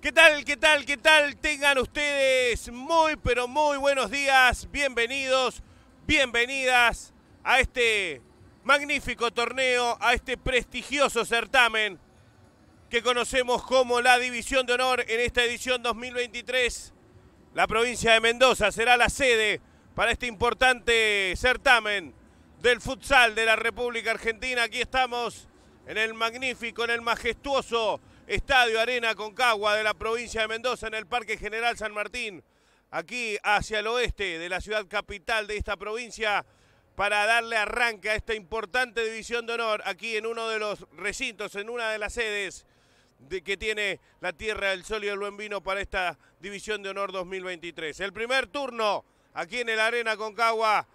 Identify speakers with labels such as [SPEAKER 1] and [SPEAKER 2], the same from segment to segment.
[SPEAKER 1] ¿Qué tal, qué tal, qué tal? Tengan ustedes muy, pero muy buenos días. Bienvenidos, bienvenidas a este magnífico torneo, a este prestigioso certamen que conocemos como la División de Honor en esta edición 2023. La provincia de Mendoza será la sede para este importante certamen del futsal de la República Argentina. Aquí estamos en el magnífico, en el majestuoso Estadio Arena Concagua de la provincia de Mendoza en el Parque General San Martín, aquí hacia el oeste de la ciudad capital de esta provincia, para darle arranque a esta importante división de honor aquí en uno de los recintos, en una de las sedes que tiene la Tierra del Sol y el Buen Vino para esta división de honor 2023. El primer turno aquí en el Arena Concagua.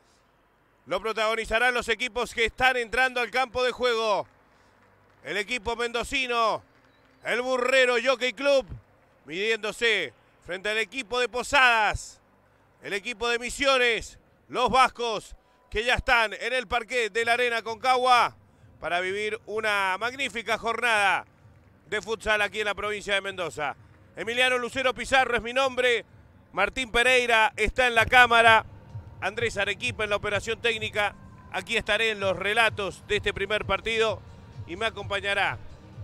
[SPEAKER 1] Lo protagonizarán los equipos que están entrando al campo de juego. El equipo mendocino el burrero Jockey Club, midiéndose frente al equipo de Posadas, el equipo de Misiones, los vascos que ya están en el parque de la Arena Concagua para vivir una magnífica jornada de futsal aquí en la provincia de Mendoza. Emiliano Lucero Pizarro es mi nombre, Martín Pereira está en la cámara, Andrés Arequipa en la operación técnica, aquí estaré en los relatos de este primer partido y me acompañará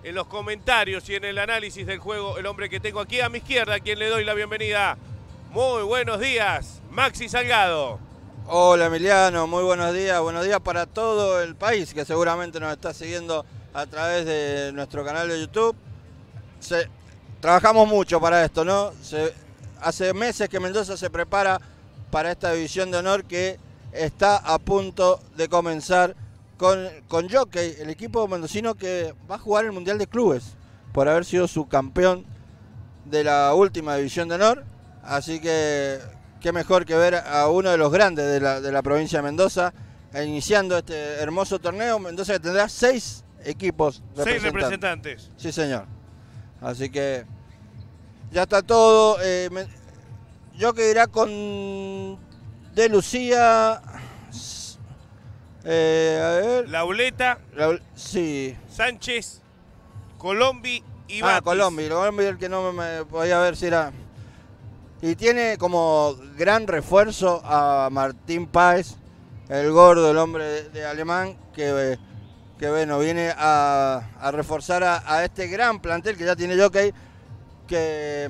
[SPEAKER 1] en los comentarios y en el análisis del juego el hombre que tengo aquí a mi izquierda, a quien le doy la bienvenida. Muy buenos días, Maxi Salgado.
[SPEAKER 2] Hola Emiliano, muy buenos días. Buenos días para todo el país que seguramente nos está siguiendo a través de nuestro canal de YouTube. trabajamos mucho para esto, ¿no? hace meses que Mendoza se prepara para esta división de honor que está a punto de comenzar con, con Jockey, el equipo mendocino que va a jugar el Mundial de Clubes por haber sido su campeón de la última división de honor. Así que qué mejor que ver a uno de los grandes de la, provincia de Mendoza iniciando este hermoso torneo. Mendoza tendrá seis equipos representantes. Seis representantes. Sí, señor. Así que ya está todo. Eh, yo que irá con De Lucía, eh, a Lauleta. La, sí. Sánchez. Colombi y Ah, Colombi. el que no me, podía ver si era. Y tiene como gran refuerzo a Martín Páez, el gordo, el hombre de, alemán, que, que, bueno, viene a, reforzar a, este gran plantel que ya tiene Jockey, que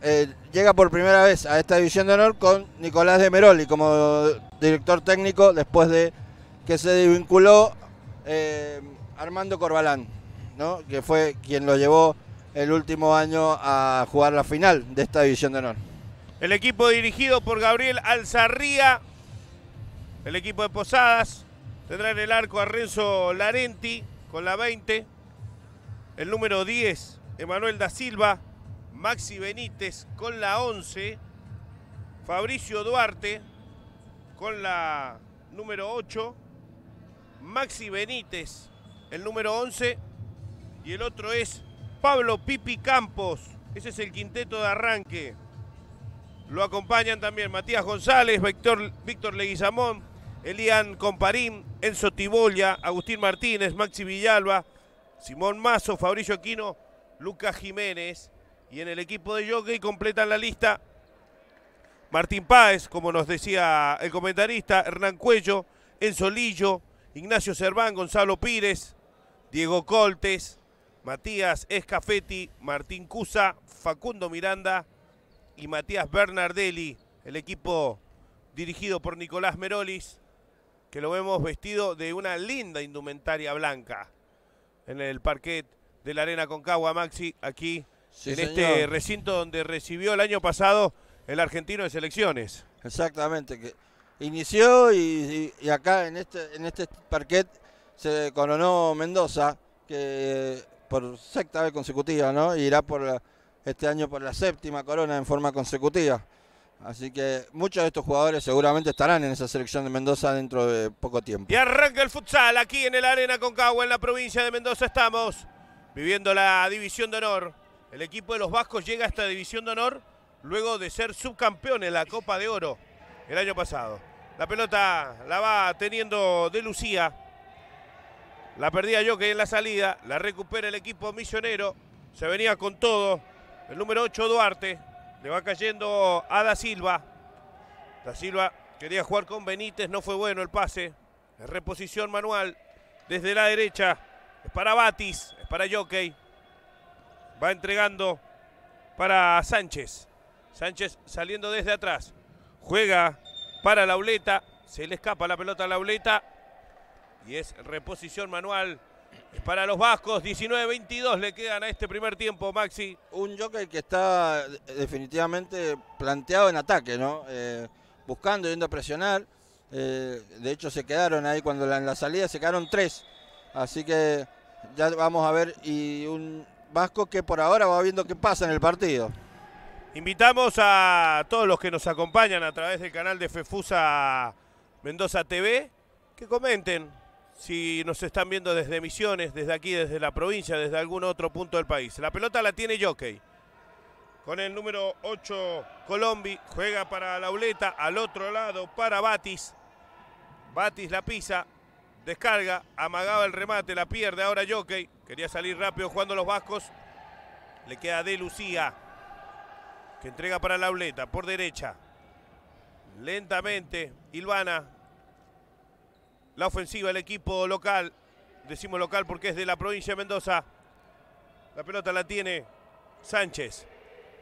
[SPEAKER 2] eh, llega por primera vez a esta división de honor con Nicolás de Meroli como director técnico después de que se desvinculó eh, Armando Corbalán, ¿no? que fue quien lo llevó el último año a jugar la final de esta división de honor.
[SPEAKER 1] El equipo dirigido por Gabriel Alzarría, el equipo de Posadas, tendrá en el arco a Renzo Larenti con la 20, el número 10, Emanuel da Silva, Maxi Benítez con la 11, Fabricio Duarte, con la número 8, Maxi Benítez, el número 11, y el otro es Pablo Pipi Campos. Ese es el quinteto de arranque. Lo acompañan también Matías González, Víctor, Víctor Leguizamón, Elian Comparín, Enzo Tibolla, Agustín Martínez, Maxi Villalba, Simón Mazo, Fabricio Aquino, Lucas Jiménez. Y en el equipo de jockey completan la lista Martín Páez, como nos decía el comentarista, Hernán Cuello, Enzo Lillo, Ignacio Cerván, Gonzalo Pires, Diego Coltes, Matías Escafetti, Martín Cusa, Facundo Miranda y Matías Bernardelli, el equipo dirigido por Nicolás Merolis, que lo vemos vestido de una linda indumentaria blanca en el parquet de la Arena Concagua Maxi, aquí en este recinto donde recibió el año pasado el argentino de selecciones.
[SPEAKER 2] Exactamente,
[SPEAKER 1] que inició y,
[SPEAKER 2] acá en este, en este parquet se coronó Mendoza, que por sexta vez consecutiva, ¿no? Y irá por este año por la séptima corona en forma consecutiva. Así que muchos de estos jugadores seguramente estarán en esa selección de Mendoza dentro de poco tiempo.
[SPEAKER 1] Y arranca el futsal aquí en el Arena Concagua, en la provincia de Mendoza estamos viviendo la división de honor. El equipo de los Vascos llega a esta división de honor luego de ser subcampeón en la Copa de Oro el año pasado. La pelota la va teniendo de Lucía. La perdía Jockey en la salida. La recupera el equipo misionero. Se venía con todo. El número 8 Duarte. Le va cayendo a Da Silva. Da Silva quería jugar con Benítez. No fue bueno el pase. reposición manual. Desde la derecha. Es para Batis. Es para Jockey. Va entregando para Sánchez. Sánchez saliendo desde atrás. Juega para Lauleta. Se le escapa la pelota a Lauleta. Y es reposición manual. para los vascos. 19-22 le quedan a este primer tiempo, Maxi.
[SPEAKER 2] Un jockey que está definitivamente planteado en ataque, ¿no? Eh, buscando, yendo a presionar. Eh, de hecho, se quedaron ahí cuando en la salida se quedaron tres. Así que ya vamos a ver.
[SPEAKER 1] Y un
[SPEAKER 2] vasco que por ahora va viendo qué pasa en el partido.
[SPEAKER 1] Invitamos a todos los que nos acompañan a través del canal de Fefusa Mendoza TV que comenten si nos están viendo desde Misiones, desde aquí, desde la provincia, desde algún otro punto del país. La pelota la tiene Jockey. Con el número 8 Colombi, juega para la Lauleta, al otro lado para Batis. Batis la pisa, descarga, amagaba el remate, la pierde ahora Jockey. Quería salir rápido jugando los vascos. Le queda de Lucía. Se entrega para la Auleta, por derecha. Lentamente, Ilvana. La ofensiva del equipo local. Decimos local porque es de la provincia de Mendoza. La pelota la tiene Sánchez.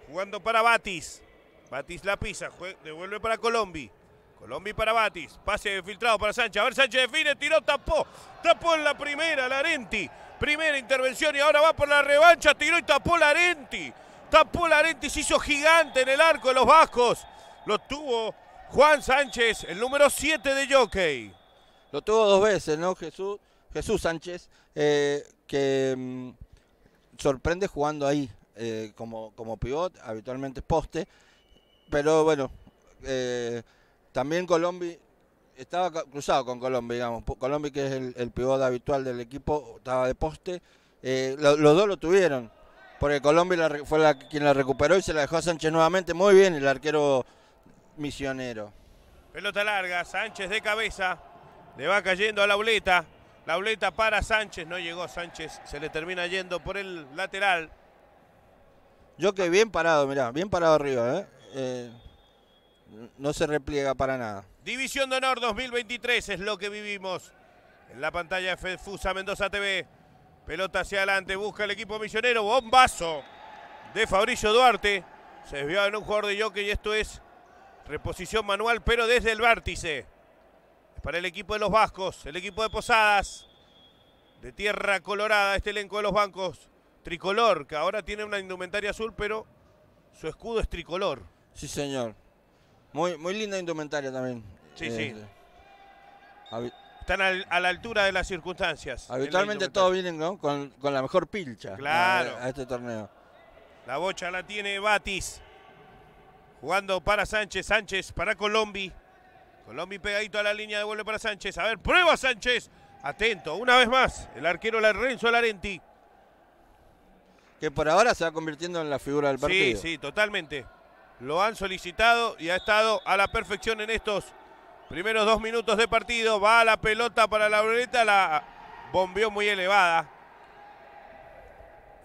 [SPEAKER 1] Jugando para Batis. Batis la pisa, devuelve para Colombi. Colombi para Batis. Pase filtrado para Sánchez. A ver, Sánchez define, tiró, tapó. Tapó en la primera, Larenti. Primera intervención y ahora va por la revancha. Tiró y tapó Larenti. Tapó y hizo gigante en el arco de los vascos. Lo tuvo Juan Sánchez, el número 7 de Jockey. Lo tuvo
[SPEAKER 2] dos veces, ¿no? Jesús, Jesús Sánchez, eh, que mm, sorprende jugando ahí eh, como, como pivot, habitualmente poste. Pero bueno, eh, también Colombi estaba cruzado con Colombia, digamos. Colombia, que es el, pivot habitual del equipo, estaba de poste. los dos lo tuvieron porque Colombia fue la, quien la recuperó y se la dejó a Sánchez nuevamente. Muy bien el arquero misionero.
[SPEAKER 1] Pelota larga, Sánchez de cabeza, le va cayendo a la Uleta. La boleta para Sánchez, no llegó Sánchez, se le termina yendo por el lateral.
[SPEAKER 2] Yo que bien parado, mirá, bien parado arriba, ¿eh? Eh, no se repliega para nada.
[SPEAKER 1] División de Honor 2023 es lo que vivimos en la pantalla de FUSA Mendoza TV. Pelota hacia adelante, busca el equipo millonero, bombazo de Fabricio Duarte. Se desvió en un jugador de jockey y esto es reposición manual, pero desde el vértice. Para el equipo de los vascos, el equipo de Posadas, de Tierra Colorada, este elenco de los bancos, tricolor, que ahora tiene una indumentaria azul, pero su escudo es tricolor.
[SPEAKER 2] Sí, señor. Muy, muy linda indumentaria también. Sí, sí. Eh,
[SPEAKER 1] están a la altura de las circunstancias. Habitualmente todos
[SPEAKER 2] vienen con, la mejor pilcha claro. a, este torneo.
[SPEAKER 1] La bocha la tiene Batis. Jugando para Sánchez, Sánchez para Colombi. Colombi pegadito a la línea, de devuelve para Sánchez. A ver, prueba Sánchez. Atento, una vez más, el arquero Renzo Larenti.
[SPEAKER 2] Que por ahora se va convirtiendo en la figura del partido. Sí,
[SPEAKER 1] sí, totalmente. Lo han solicitado y ha estado a la perfección en estos Primeros dos minutos de partido. Va la pelota para la Bruneta. La bombeó muy elevada.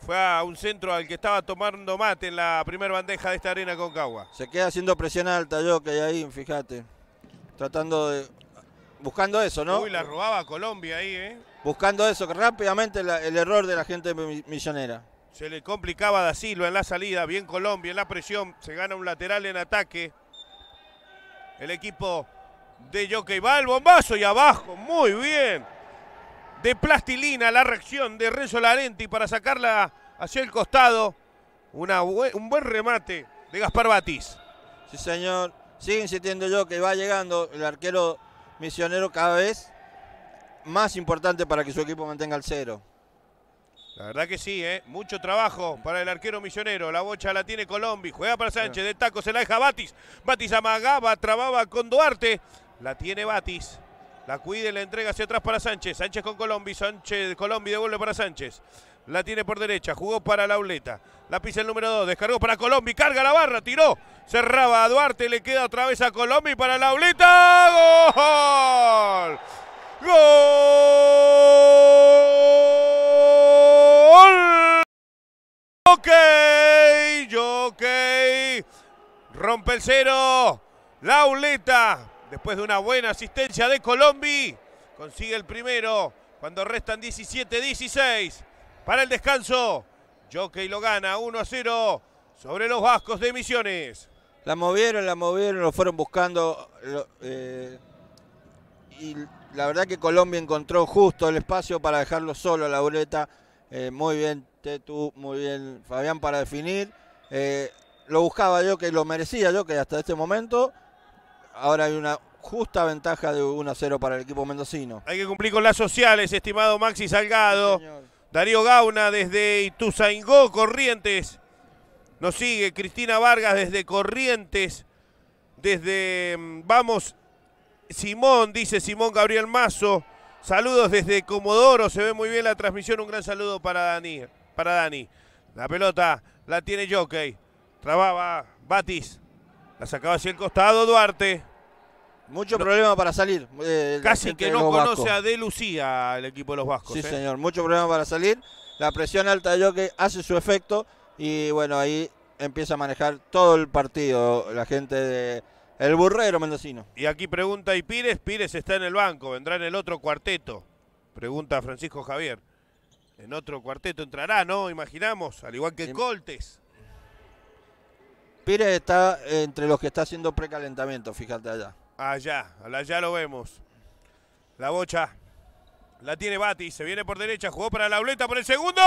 [SPEAKER 1] Fue a un centro al que estaba tomando mate en la primera bandeja de esta arena con Cagua. Se
[SPEAKER 2] queda haciendo presión alta, yo que hay ahí, fíjate. Tratando de. Buscando eso, ¿no? Uy, la
[SPEAKER 1] robaba Colombia ahí, ¿eh?
[SPEAKER 2] Buscando eso, que rápidamente el error de la gente millonera.
[SPEAKER 1] Se le complicaba Da Silva en la salida, bien Colombia en la presión, se gana un lateral en ataque. El equipo de Jockey. Va el bombazo y abajo. Muy bien. De plastilina la reacción de Renzo Larenti para sacarla hacia el costado. un buen remate de Gaspar Batis.
[SPEAKER 2] Sí, señor. Sigue insistiendo yo que Va llegando el arquero misionero cada vez más importante para que su equipo mantenga el cero.
[SPEAKER 1] La verdad que sí, ¿eh? mucho trabajo para el arquero misionero. La bocha la tiene Colombi. Juega para Sánchez. De taco se la deja Batis. Batis amagaba, trababa con Duarte. La tiene Batis. La cuide, la entrega hacia atrás para Sánchez. Sánchez con Colombi. Sánchez, Colombi devuelve para Sánchez. La tiene por derecha. Jugó para la Lauleta. La pisa el número 2. Descargó para Colombi. Carga la barra. Tiró. Cerraba a Duarte. Le queda otra vez a Colombi para Lauleta. ¡Gol! ¡Gol! Ok, ok. Rompe el cero. Lauleta Después de una buena asistencia de Colombi, consigue el primero cuando restan 17-16 para el descanso. Jockey lo gana 1 a 0 sobre los vascos de Misiones.
[SPEAKER 2] La movieron, la movieron, lo fueron buscando. Eh, y la verdad que Colombia encontró justo el espacio para dejarlo solo a la boleta. Eh, muy bien Tetu, muy bien Fabián para definir. Eh, lo buscaba yo que lo merecía yo que hasta este momento. Ahora hay una justa ventaja de 1 a 0 para el equipo mendocino.
[SPEAKER 1] Hay que cumplir con las sociales, estimado Maxi Salgado. Darío Gauna desde Ituzaingó, Corrientes. Nos sigue Cristina Vargas desde Corrientes. Desde, mm, vamos, Simón, dice Simón Gabriel Mazo. Saludos desde Comodoro, se ve muy bien la transmisión. Un gran saludo para Dani. Para Dani. La pelota la tiene Jockey. Trababa Batis. La sacaba hacia el costado Duarte. Mucho problema para salir. Eh, casi que no conoce a
[SPEAKER 2] De Lucía el equipo de los Vascos. Sí, ¿eh? señor, mucho problema para salir. La presión alta de que hace su efecto y bueno, ahí empieza a manejar todo el partido la gente de El Burrero Mendocino.
[SPEAKER 1] Y aquí pregunta y Pires, Pires está en el banco, vendrá en el otro cuarteto. Pregunta Francisco Javier. En otro cuarteto entrará, ¿no? Imaginamos, al igual que Coltes. Pires está
[SPEAKER 2] entre los que está haciendo precalentamiento, fíjate allá.
[SPEAKER 1] Allá, allá lo vemos. La bocha. La tiene Bati, se viene por derecha, jugó para la por el segundo.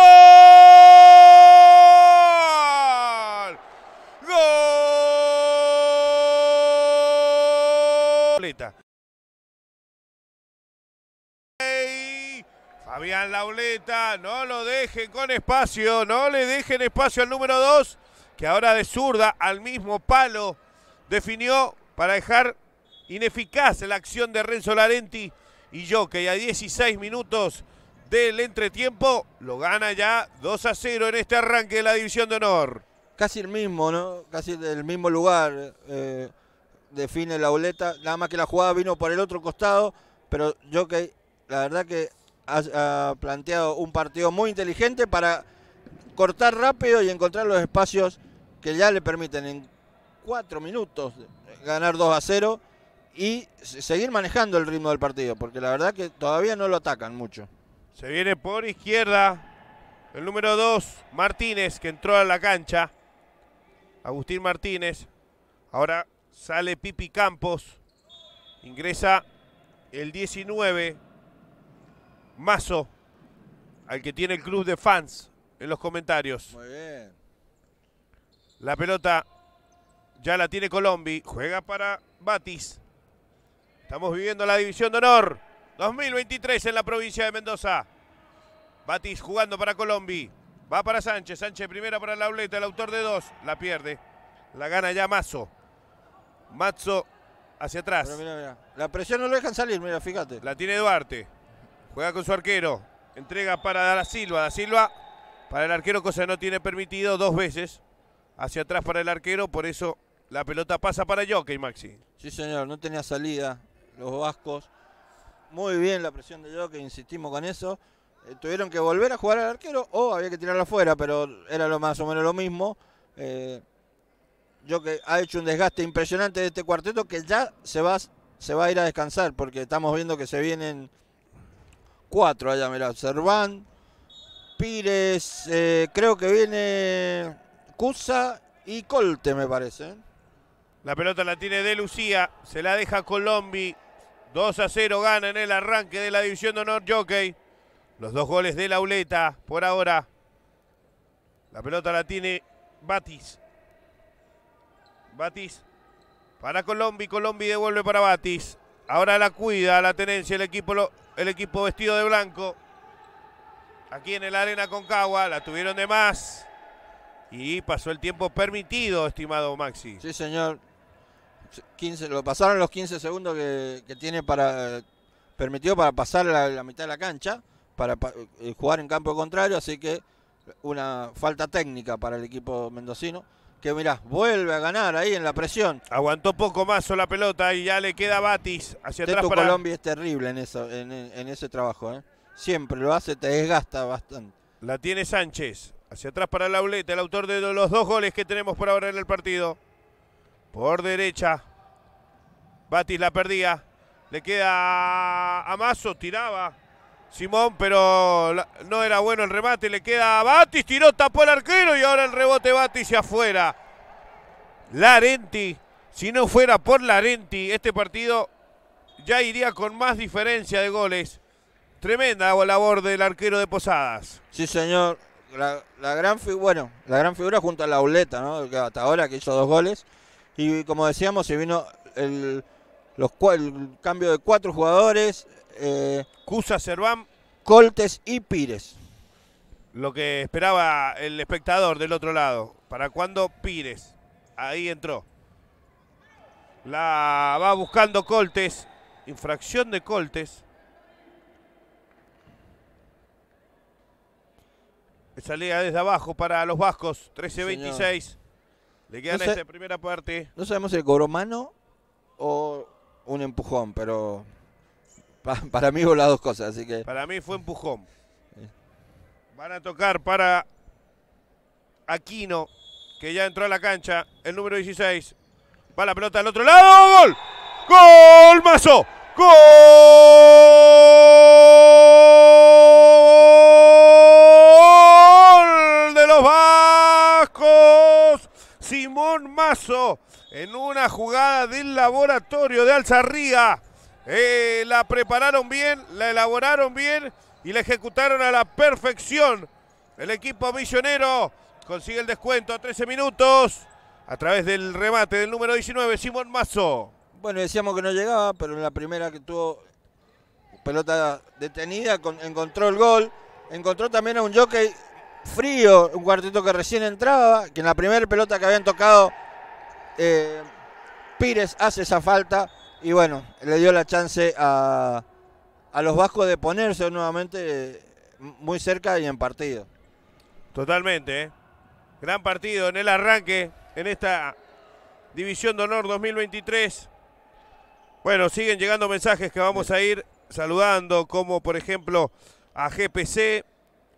[SPEAKER 1] ¡Gol! Fabián Lauleta, no lo dejen con espacio, no le dejen espacio al número dos, que ahora de zurda al mismo palo definió para dejar Ineficaz la acción de Renzo Larenti y Jockey a 16 minutos del entretiempo lo gana ya 2 a 0 en este arranque de la División de Honor. Casi el mismo, ¿no? Casi del mismo lugar
[SPEAKER 2] eh, define la boleta. Nada más que la jugada vino por el otro costado, pero Jockey, la verdad que ha planteado un partido muy inteligente para cortar rápido y encontrar los espacios que ya le permiten en 4 minutos ganar 2 a 0 y seguir manejando el ritmo del partido, porque la verdad que todavía no lo atacan mucho.
[SPEAKER 1] Se viene por izquierda el número 2, Martínez, que entró a la cancha. Agustín Martínez. Ahora sale Pipi Campos. Ingresa el 19, Mazo, al que tiene el club de fans en los comentarios. Muy bien. La pelota ya la tiene Colombi. Juega para Batis. Estamos viviendo la División de Honor 2023 en la provincia de Mendoza. Batis jugando para Colombi. Va para Sánchez. Sánchez primera para Lauleta. El autor de dos. La pierde. La gana ya Mazo. Mazo hacia atrás. La presión no lo dejan salir, mira, fíjate. La tiene Duarte. Juega con su arquero. Entrega para Da Silva. Da Silva para el arquero, cosa no tiene permitido dos veces. Hacia atrás para el arquero, por eso la pelota pasa para Jockey, Maxi.
[SPEAKER 2] Sí, señor, no tenía salida los vascos. Muy bien la presión de yo que insistimos con eso. Eh, tuvieron que volver a jugar al arquero o había que tirarla afuera, pero era lo más o menos lo mismo. yo eh, que ha hecho un desgaste impresionante de este cuarteto que ya se va, se va a ir a descansar porque estamos viendo que se vienen cuatro allá, mirá, Serván, Pires, eh, creo que viene Cusa y Colte, me parece.
[SPEAKER 1] La pelota la tiene de Lucía, se la deja Colombi. 2 a 0 gana en el arranque de la División de Honor Jockey. Los dos goles de Lauleta por ahora. La pelota la tiene Batis. Batis para Colombi, Colombi devuelve para Batis. Ahora la cuida la tenencia el equipo, el equipo vestido de blanco. Aquí en el Arena Concagua la tuvieron de más. Y pasó el tiempo permitido, estimado Maxi. Sí, señor.
[SPEAKER 2] 15, lo pasaron los 15 segundos que, tiene para permitido para pasar la, mitad de la cancha, para, eh, jugar en campo contrario, así que una falta técnica para el equipo mendocino. Que mirá, vuelve a ganar ahí en la presión.
[SPEAKER 1] Aguantó poco más la pelota y ya le queda Batis hacia atrás. Para... Colombia
[SPEAKER 2] es terrible en, eso, en, ese trabajo. ¿eh? Siempre lo hace, te desgasta bastante.
[SPEAKER 1] La tiene Sánchez. Hacia atrás para Auleta, el autor de los dos goles que tenemos por ahora en el partido. Por derecha. Batis la perdía. Le queda a Mazo, tiraba Simón, pero no era bueno el remate. Le queda a Batis, tiró, tapó el arquero y ahora el rebote Batis y afuera. Larenti, si no fuera por Larenti, este partido ya iría con más diferencia de goles. Tremenda labor del arquero de Posadas. Sí, señor. La, gran, bueno,
[SPEAKER 2] la gran figura junto a la Uleta, ¿no? Hasta ahora que hizo dos goles. Y como decíamos, se vino el, cambio de cuatro jugadores.
[SPEAKER 1] Eh, Cusa, Cerván. Coltes y Pires. Lo que esperaba el espectador del otro lado. ¿Para cuándo Pires? Ahí entró. La va buscando Coltes. Infracción de Coltes. Salía desde abajo para los vascos. 13-26. Le queda no esta primera parte. No
[SPEAKER 2] sabemos si el goromano o un empujón, pero para mí Fue las dos cosas, así que...
[SPEAKER 1] Para mí fue empujón. Van a tocar para Aquino, que ya entró a la cancha, el número 16. Va la pelota al otro lado, ¡gol! ¡Gol, Mazo! ¡Gol! Simón Mazo en una jugada del laboratorio de Alzarría. Eh, la prepararon bien, la elaboraron bien y la ejecutaron a la perfección. El equipo misionero consigue el descuento a 13 minutos a través del remate del número 19, Simón Mazo. Bueno, decíamos que no llegaba, pero en la primera que tuvo
[SPEAKER 2] pelota detenida, encontró el gol. Encontró también a un jockey frío, un cuartito que recién entraba, que en la primera pelota que habían tocado, eh, Pires hace esa falta y bueno, le dio la chance a, a los vascos de ponerse nuevamente eh, muy cerca y en partido.
[SPEAKER 1] Totalmente, eh. gran partido en el arranque, en esta División de Honor 2023. Bueno, siguen llegando mensajes que vamos a ir saludando, como por ejemplo a GPC,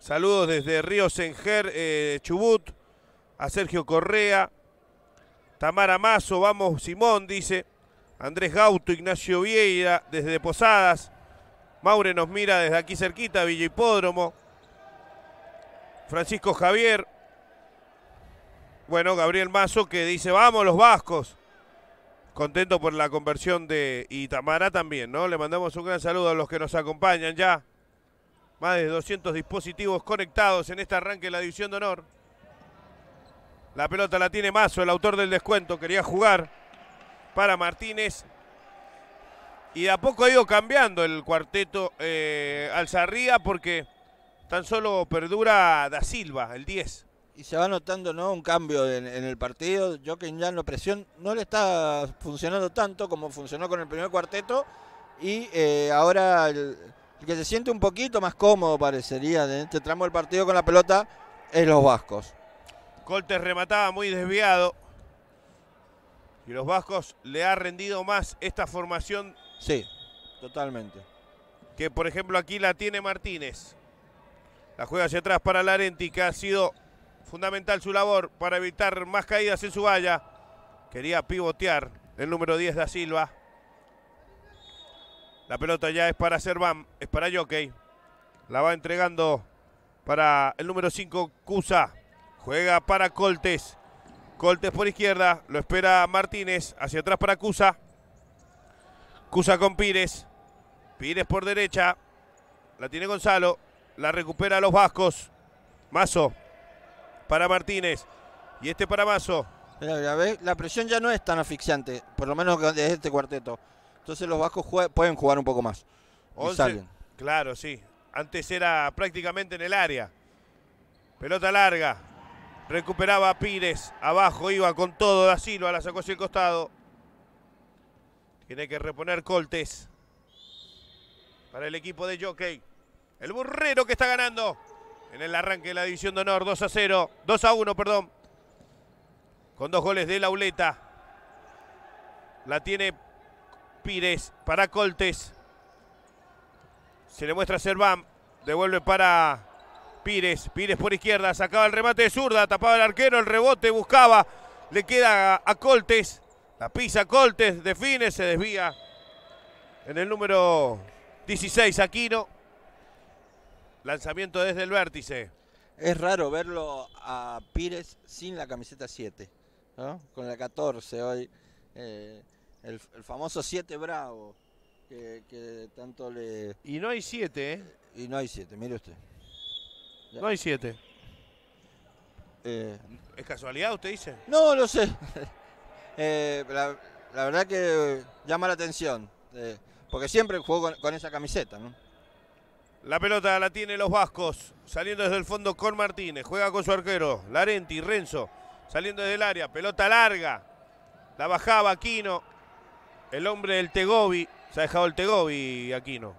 [SPEAKER 1] Saludos desde Río Senjer, eh, Chubut, a Sergio Correa, Tamara Mazo, vamos Simón, dice. Andrés Gauto, Ignacio Vieira, desde Posadas. Maure nos mira desde aquí cerquita, Villa Hipódromo. Francisco Javier. Bueno, Gabriel Mazo que dice, vamos los vascos. Contento por la conversión de... Y Tamara también, ¿no? Le mandamos un gran saludo a los que nos acompañan ya. Más de 200 dispositivos conectados en este arranque de la División de Honor. La pelota la tiene Mazo, el autor del descuento. Quería jugar para Martínez. Y de a poco ha ido cambiando el cuarteto eh, Alzarría porque tan solo perdura Da Silva,
[SPEAKER 2] el 10. Y se va notando ¿no? un cambio en, el partido. Joaquín ya la presión no le está funcionando tanto como funcionó con el primer cuarteto. Y eh, ahora el que se siente un poquito más cómodo parecería en este tramo del partido con la pelota es los vascos.
[SPEAKER 1] Coltes remataba muy desviado. Y los vascos le ha rendido más esta formación. Sí, totalmente. Que por ejemplo aquí la tiene Martínez. La juega hacia atrás para Larenti, que ha sido fundamental su labor para evitar más caídas en su valla. Quería pivotear el número 10 da Silva. La pelota ya es para Serván, es para Jockey. La va entregando para el número 5, Cusa. Juega para Coltes. Coltes por izquierda, lo espera Martínez. Hacia atrás para Cusa. Cusa con Pires. Pires por derecha. La tiene Gonzalo. La recupera los vascos. Mazo para Martínez. Y este para Mazo. la presión ya no es tan
[SPEAKER 2] asfixiante, por lo menos desde este cuarteto. Entonces los vascos pueden jugar un poco más.
[SPEAKER 1] Claro, sí. Antes era prácticamente en el área. Pelota larga. Recuperaba Pires. Abajo iba con todo. Da a la sacó hacia el costado. Tiene que reponer Coltes. Para el equipo de Jockey. El burrero que está ganando. En el arranque de la división de honor. 2 a 0. 2 a 1, perdón. Con dos goles de la Lauleta. La tiene Pires para Coltes. Se le muestra Serván. Devuelve para Pires. Pires por izquierda. Sacaba el remate de zurda. Tapaba el arquero. El rebote. Buscaba. Le queda a, Coltes. La pisa Coltes. Define. Se desvía. En el número 16 Aquino. Lanzamiento desde el vértice. Es raro
[SPEAKER 2] verlo a Pires sin la camiseta 7. Con la 14 hoy. Eh, el, famoso 7 Bravo, que, tanto le... Y no hay 7, ¿eh? Y no hay 7, mire usted. No hay 7. Eh,
[SPEAKER 1] ¿Es casualidad usted dice?
[SPEAKER 2] No, lo sé. Eh, la, verdad que llama la atención, eh, porque siempre juego con, esa camiseta,
[SPEAKER 1] ¿no? La pelota la tiene los vascos, saliendo desde el fondo con Martínez, juega con su arquero, Larenti, Renzo, saliendo desde el área, pelota larga, la bajaba Aquino, el hombre del Tegobi. Se ha dejado el Tegobi, Aquino.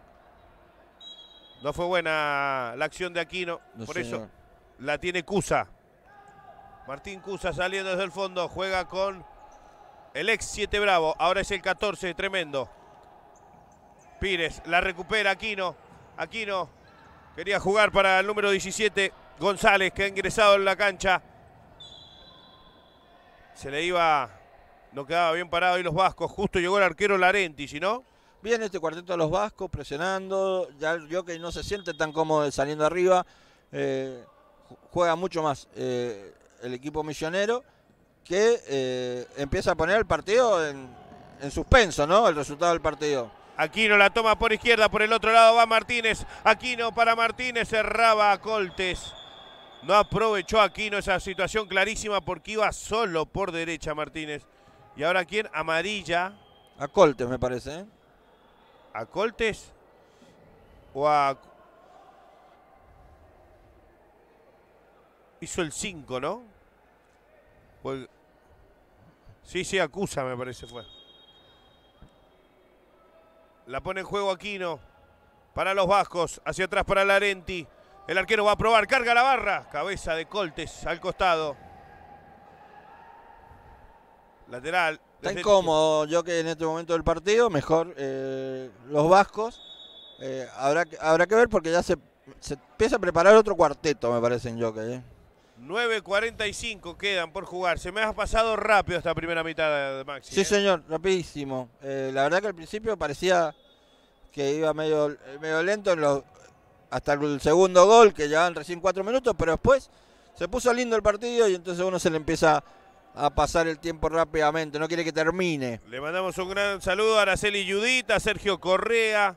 [SPEAKER 1] No fue buena la acción de Aquino. por eso la tiene Cusa. Martín Cusa saliendo desde el fondo. Juega con el ex 7 Bravo. Ahora es el 14. Tremendo. Pires la recupera Aquino. Aquino quería jugar para el número 17. González que ha ingresado en la cancha. Se le iba no quedaba bien parado ahí los vascos. Justo llegó el arquero Larenti, si no. Bien este cuarteto de los vascos, presionando.
[SPEAKER 2] Ya yo que no se siente tan cómodo saliendo arriba. Eh, juega mucho más eh, el equipo misionero que eh, empieza a poner el partido
[SPEAKER 1] en, en suspenso, ¿no? El resultado del partido. Aquino la toma por izquierda, por el otro lado va Martínez. Aquino para Martínez, cerraba a Coltes. No aprovechó Aquino esa situación clarísima porque iba solo por derecha Martínez. ¿Y ahora quién? Amarilla. A Coltes, me parece. ¿eh? ¿A Coltes? ¿O a...? Hizo el 5, ¿no? Pues, sí, sí, acusa, me parece fue. La pone en juego Aquino. Para los vascos. Hacia atrás para Larenti. El arquero va a probar. Carga la barra. Cabeza de Coltes al costado. Lateral. Está
[SPEAKER 2] incómodo, yo que en este momento del partido, mejor eh, los vascos. Eh, habrá, habrá que ver porque ya se, empieza a preparar otro cuarteto, me parece, en Jockey.
[SPEAKER 1] 9.45 ¿eh? quedan por jugar. Se me ha pasado rápido esta primera mitad de Maxi. Sí,
[SPEAKER 2] señor, rapidísimo. la verdad que al principio parecía que iba medio, medio lento hasta el segundo gol, que llevaban recién cuatro minutos, pero después se puso lindo el partido y entonces uno se le empieza a pasar el tiempo rápidamente, no quiere que
[SPEAKER 1] termine. Le mandamos un gran saludo a Araceli Judita a Sergio Correa,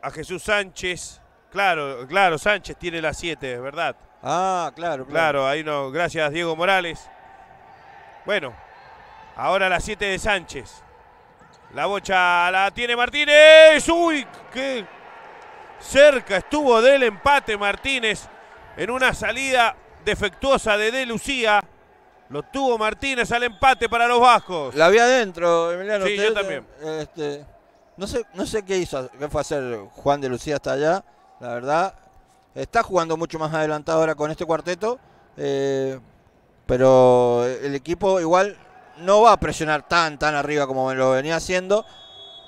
[SPEAKER 1] a Jesús Sánchez. Claro, claro, Sánchez tiene las 7, es verdad. Ah, claro, claro. ahí no, gracias Diego Morales. Bueno, ahora las 7 de Sánchez. La bocha la tiene Martínez. ¡Uy! ¡Qué cerca estuvo del empate Martínez! En una salida defectuosa de De Lucía. Lo tuvo Martínez al empate para los vascos.
[SPEAKER 2] La vi adentro, Emiliano. Sí, yo también. Este,
[SPEAKER 1] no, sé, no sé
[SPEAKER 2] qué hizo, qué fue hacer Juan de Lucía hasta allá. La verdad, está jugando mucho más adelantado ahora con este cuarteto. Eh, pero el equipo igual no va a presionar tan, tan arriba como lo venía haciendo.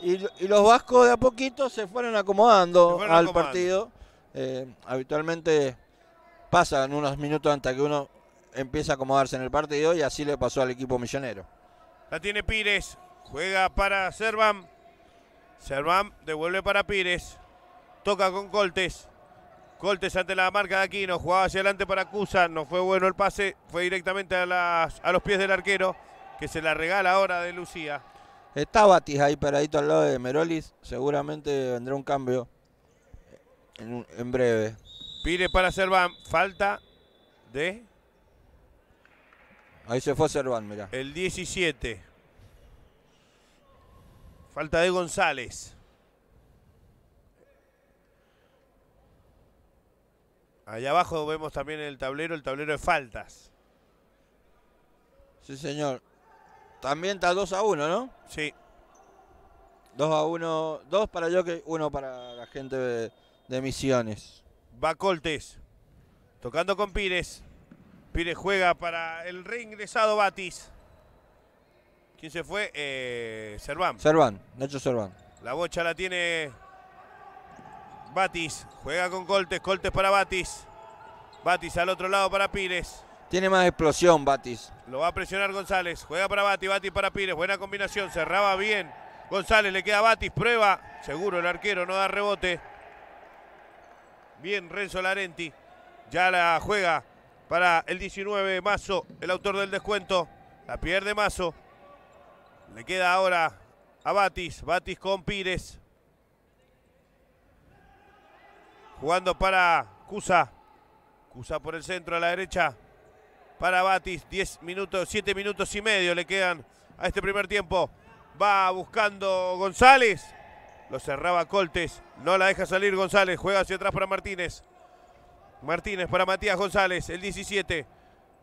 [SPEAKER 2] Y, los vascos de a poquito se fueron acomodando al partido. Eh, habitualmente pasan unos minutos antes que uno empieza a acomodarse en el partido y así le pasó al equipo millonero.
[SPEAKER 1] La tiene Pires, juega para Servam, Servam devuelve para Pires. Toca con Coltes. Coltes ante la marca de Aquino. Jugaba hacia adelante para Cusa. No fue bueno el pase. Fue directamente a, a los pies del arquero. Que se la regala ahora de Lucía.
[SPEAKER 2] Está Batis ahí paradito al lado de Merolis. Seguramente vendrá un cambio en, en breve.
[SPEAKER 1] Pire para Serván. Falta de...
[SPEAKER 2] Ahí se fue Serván, mira.
[SPEAKER 1] El 17. Falta de González. Allá abajo vemos también el tablero, el tablero de faltas. Sí, señor.
[SPEAKER 2] También está 2 a 1, ¿no? Sí. 2 a 1, 2 para yo, 1 para la gente de Misiones. Va Coltes.
[SPEAKER 1] Tocando con Pires. Pires juega para el reingresado Batis. ¿Quién se fue? Eh, Serván. Nacho Serván. La bocha la tiene Batis. Juega con Coltes. Coltes para Batis. Batis al otro lado para Pires.
[SPEAKER 2] Tiene más explosión Batis.
[SPEAKER 1] Lo va a presionar González. Juega para Batis, Batis para Pires. Buena combinación. Cerraba bien. González le queda Batis. Prueba. Seguro el arquero, no da rebote. Bien, Renzo Larenti. Ya la juega para el 19 Mazo, el autor del descuento. La pierde Mazo. Le queda ahora a Batis. Batis con Pires. Jugando para Cusa. Cusa por el centro a la derecha. Para Batis. 10 minutos, 7 minutos y medio le quedan a este primer tiempo. Va buscando González. Lo cerraba Coltes. No la deja salir González. Juega hacia atrás para Martínez. Martínez para Matías González, el 17.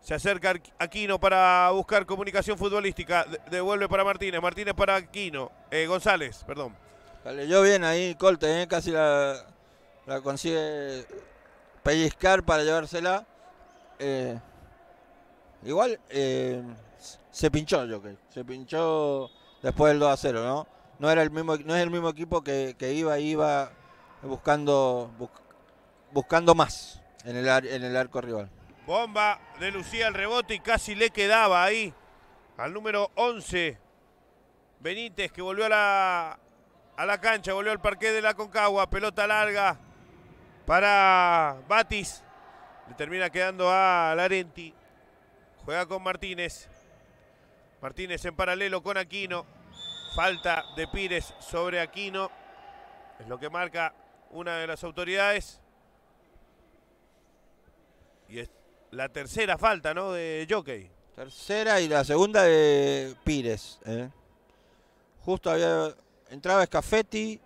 [SPEAKER 1] Se acerca Aquino para buscar comunicación futbolística. devuelve para Martínez. Martínez para Aquino. Eh, González, perdón. Yo leyó bien
[SPEAKER 2] ahí Coltes, eh, casi la, consigue pellizcar para llevársela. Eh, igual se pinchó, yo creo. Se pinchó después del 2 a 0, ¿no? no era el mismo, no es el mismo equipo que, que iba, iba buscando, buscando más en el, en el arco rival.
[SPEAKER 1] Bomba de Lucía al rebote y casi le quedaba ahí al número 11 Benítez que volvió a la, a la cancha, volvió al parque de la Concagua, pelota larga para Batis, le termina quedando a Larenti, juega con Martínez, Martínez en paralelo con Aquino, Falta de Pires sobre Aquino. Es lo que marca una de las autoridades. Y es la tercera falta, ¿no? De Jockey.
[SPEAKER 2] Tercera y la segunda de Pires. ¿eh? Justo había. Entraba Scafetti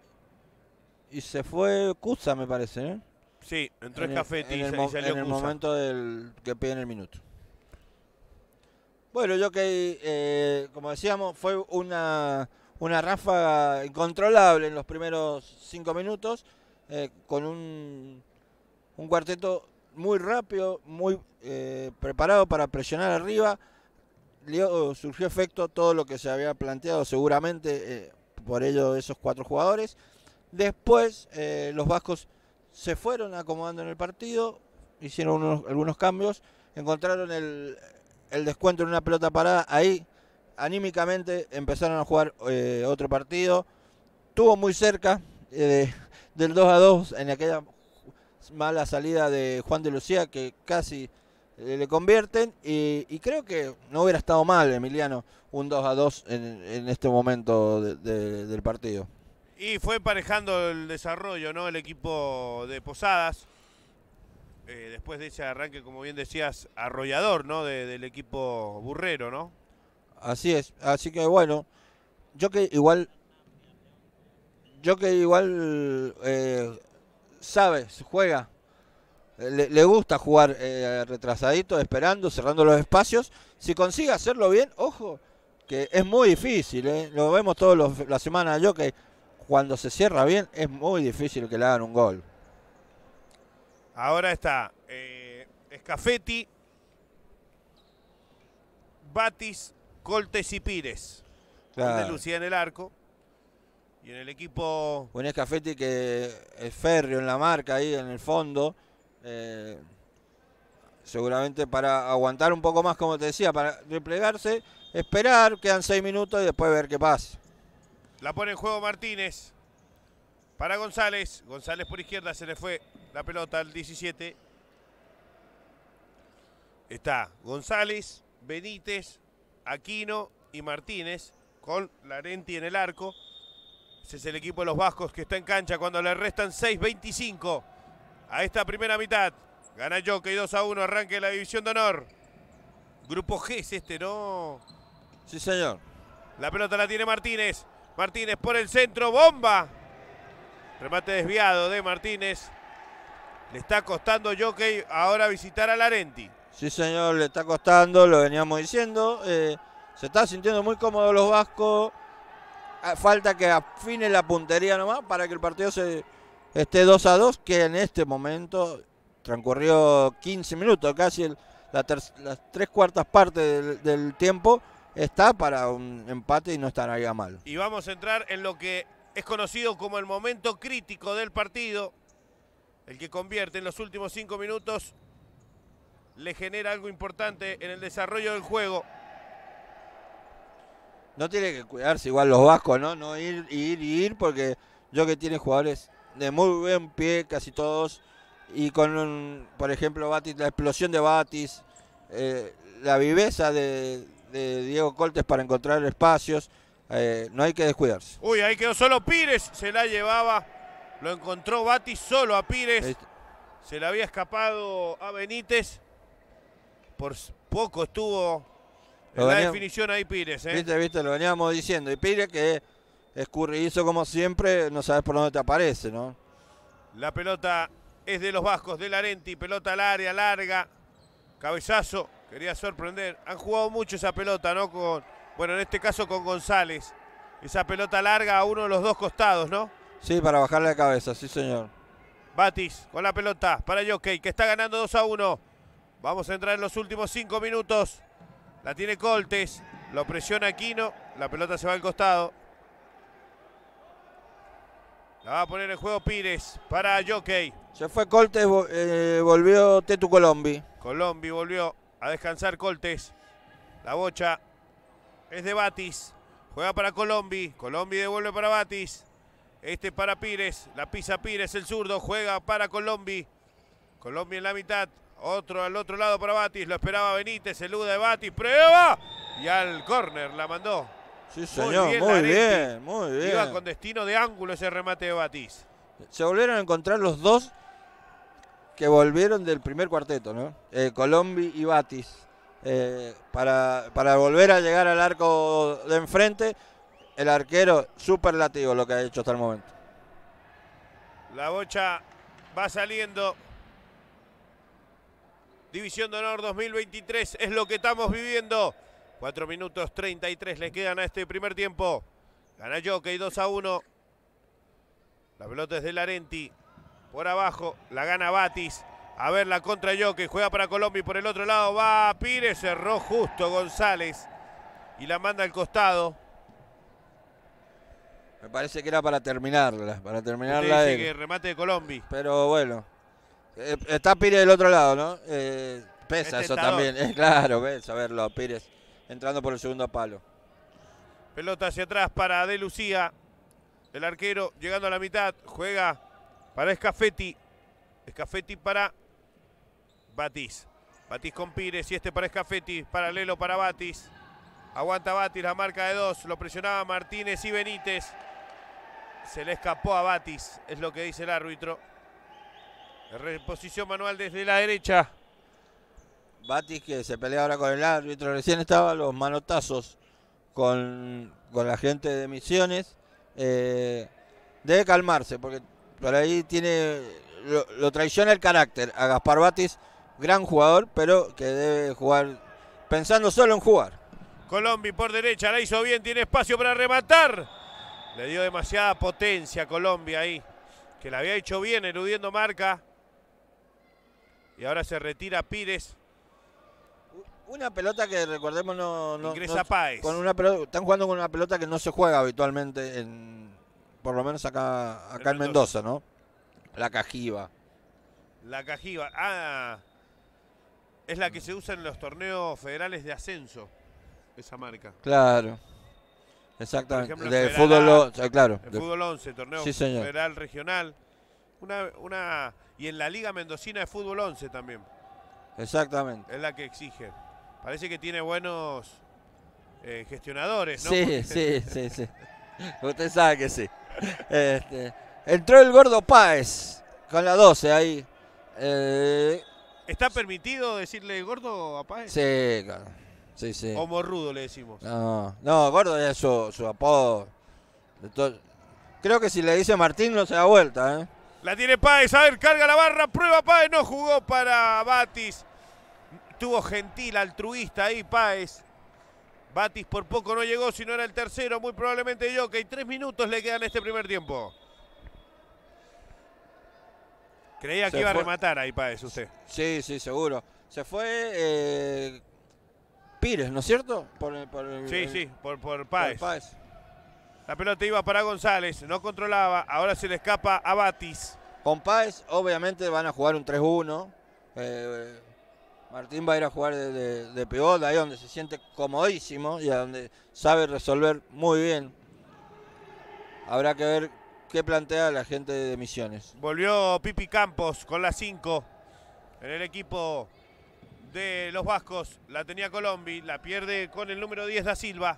[SPEAKER 2] y se fue Cusa, me parece. ¿eh? Sí, entró en y, el, en el momento del que piden el minuto. Bueno, yo que, eh, como decíamos, fue una, una ráfaga incontrolable en los primeros cinco minutos, eh, con un, cuarteto muy rápido, muy eh, preparado para presionar arriba. surgió efecto todo lo que se había planteado seguramente por ello esos cuatro jugadores. Después los vascos se fueron acomodando en el partido, hicieron algunos cambios, encontraron el, el descuento en una pelota parada, ahí anímicamente empezaron a jugar eh, otro partido. Tuvo muy cerca eh, del 2 a 2 en aquella mala salida de Juan de Lucía que casi eh, le convierten y, creo que no hubiera estado mal Emiliano un 2 a 2 en, este momento del partido.
[SPEAKER 1] Y fue emparejando el desarrollo, ¿no? El equipo de Posadas eh, después de ese arranque, como bien decías, arrollador, ¿no? del equipo burrero, ¿no?
[SPEAKER 2] Así es, así que bueno, yo que igual, yo que igual eh, sabe, juega, eh, le, gusta jugar eh, retrasadito, esperando, cerrando los espacios. Si consigue hacerlo bien, ojo, que es muy difícil. Lo vemos todos los, la semana yo que cuando se cierra bien es muy difícil que le hagan un gol.
[SPEAKER 1] Ahora está eh, Batis, Coltes y Pires. Claro. De Lucía en el arco. Y en el equipo. Un
[SPEAKER 2] Escafetti que es férreo en la marca ahí en el fondo. Eh, seguramente para aguantar un poco más, como te decía, para replegarse, esperar, quedan seis minutos y después ver qué pasa.
[SPEAKER 1] La pone en juego Martínez. Para González. González por izquierda se le fue la pelota al 17. Está González, Benítez, Aquino y Martínez con Larenti en el arco. Ese es el equipo de los Vascos que está en cancha cuando le restan 6 a esta primera mitad. Gana y 2 a 1, arranque la división de honor. Grupo G es este, ¿no? Sí, señor. La pelota la tiene Martínez. Martínez por el centro, bomba. Remate desviado de Martínez. Le está costando Jockey ahora visitar a Larenti.
[SPEAKER 2] Sí, señor, le está costando, lo veníamos diciendo. Eh, se está sintiendo muy cómodo los vascos. Ah, falta que afine la puntería nomás para que el partido se esté 2 a 2, que en este momento transcurrió 15 minutos, casi las tres cuartas partes del, del tiempo está para un empate y no estaría mal.
[SPEAKER 1] Y vamos a entrar en lo que es conocido como el momento crítico del partido, el que convierte en los últimos cinco minutos le genera algo importante en el desarrollo del juego.
[SPEAKER 2] No tiene que cuidarse igual los vascos, ¿no? No ir, ir, ir, porque yo que tiene jugadores de muy buen pie, casi todos, y con, por ejemplo, Batis, la explosión de Batis, eh, la viveza de, Diego Coltes para encontrar espacios, eh, no hay que descuidarse.
[SPEAKER 1] Uy, ahí quedó solo Pires, se la llevaba lo encontró bati solo a Pires. Este. Se le había escapado a Benítez. Por poco estuvo en la definición ahí Pires. ¿eh?
[SPEAKER 2] Viste, lo veníamos diciendo. Y Pires que escurridizo como siempre, no sabes por dónde te aparece, ¿no?
[SPEAKER 1] La pelota es de los vascos, de Larenti, pelota al área, larga, cabezazo, quería sorprender. Han jugado mucho esa pelota, ¿no? Con, bueno, en este caso con González. Esa pelota larga a uno de los dos costados, ¿no? Sí, para
[SPEAKER 2] bajarle la cabeza, sí señor.
[SPEAKER 1] Batis con la pelota para Jockey, que está ganando 2 a 1. Vamos a entrar en los últimos 5 minutos. La tiene Coltes, lo presiona Aquino, la pelota se va al costado. La va a poner en juego Pires para Jockey. Se fue Coltes,
[SPEAKER 2] eh, volvió Tetu Colombi.
[SPEAKER 1] Colombi volvió a descansar Coltes. La bocha es de Batis. Juega para Colombi. Colombi devuelve para Batis. Este para Pires. La pisa Pires, el zurdo. Juega para Colombi. Colombi en la mitad. Otro al otro lado para Batis. Lo esperaba Benítez. Eluda de Batis. Prueba. Y al córner la mandó. Sí, señor. Muy bien, muy bien, Iba con destino de ángulo ese remate de Batis.
[SPEAKER 2] Se volvieron a encontrar los dos que volvieron del primer cuarteto, ¿no? Eh, Colombi y Batis. Eh, para, para volver a llegar al arco de enfrente el arquero superlativo lo que ha hecho hasta el momento.
[SPEAKER 1] La bocha va saliendo. División de Honor 2023 es lo que estamos viviendo. 4 minutos 33 le quedan a este primer tiempo. Gana Jockey 2 a 1. La pelota es de Larenti. Por abajo la gana Batis. A ver la contra Jockey. Juega para Colombia y por el otro lado va Pires. Cerró justo González. Y la manda al costado.
[SPEAKER 2] Me parece que era para terminarla, para terminarla. Usted que remate de Colombi. Pero bueno, eh, está Pires del otro lado, ¿no? Eh, pesa este eso también, es claro, ves, a verlo Pires entrando por el segundo palo.
[SPEAKER 1] Pelota hacia atrás para De Lucía, el arquero llegando a la mitad, juega para Escafetti, Escafetti para Batiz. Batiz con Pires y este para Escafetti, paralelo para Batis. Aguanta Batis, la marca de dos, lo presionaba Martínez y Benítez. Se le escapó a Batis, es lo que dice el árbitro. Reposición manual desde la derecha.
[SPEAKER 2] Batis que se pelea ahora con el árbitro. Recién estaban los manotazos con, la gente de Misiones. Eh, debe calmarse porque por ahí tiene lo, lo, traiciona el carácter a Gaspar Batis, gran jugador, pero que debe jugar pensando solo en jugar.
[SPEAKER 1] Colombi por derecha, la hizo bien, tiene espacio para rematar. Le dio demasiada potencia a Colombia ahí. Que la había hecho bien eludiendo marca. Y ahora se retira Pires.
[SPEAKER 2] Una pelota que recordemos no... Ingresa Páez. Con una están jugando con una pelota que no se juega habitualmente, en, por lo menos acá, acá en Mendoza, ¿no? La cajiva.
[SPEAKER 1] La cajiva. Ah, es la que se usa en los torneos federales de ascenso, esa marca.
[SPEAKER 2] Claro. Exactamente. de fútbol, claro. fútbol 11, torneo federal
[SPEAKER 1] regional. Una, una, y en la Liga Mendocina de Fútbol 11 también.
[SPEAKER 2] Exactamente.
[SPEAKER 1] Es la que exige. Parece que tiene buenos eh, gestionadores, ¿no? Sí, sí,
[SPEAKER 2] sí, sí. Usted sabe que sí. Este, entró el gordo Páez con la 12 ahí. Eh,
[SPEAKER 1] ¿Está permitido decirle gordo a Páez?
[SPEAKER 2] Sí, claro. Sí, sí. O
[SPEAKER 1] morrudo le decimos.
[SPEAKER 2] No, no, gordo es su, apodo. creo que si le dice Martín no se da vuelta, ¿eh?
[SPEAKER 1] La tiene Páez, a ver, carga la barra, prueba paez, no jugó para Batis. Tuvo gentil, altruista ahí paez. Batis por poco no llegó, si no era el tercero, muy probablemente yo, que hay tres minutos le quedan este primer tiempo. Creía que iba a rematar ahí Páez usted. Sí, sí, seguro. Se fue eh, Pires, ¿no es cierto? sí, sí, por, por Páez. La pelota iba para González, no controlaba, ahora se le escapa a Batis. Con Páez, obviamente, van a jugar un 3-1. Eh,
[SPEAKER 2] Martín va a ir a jugar de, de, ahí donde se siente comodísimo y a donde sabe resolver muy bien. Habrá que ver qué plantea la gente
[SPEAKER 1] de Misiones. Volvió Pipi Campos con la 5 en el equipo de los vascos. La tenía Colombi, la pierde con el número 10 Da Silva.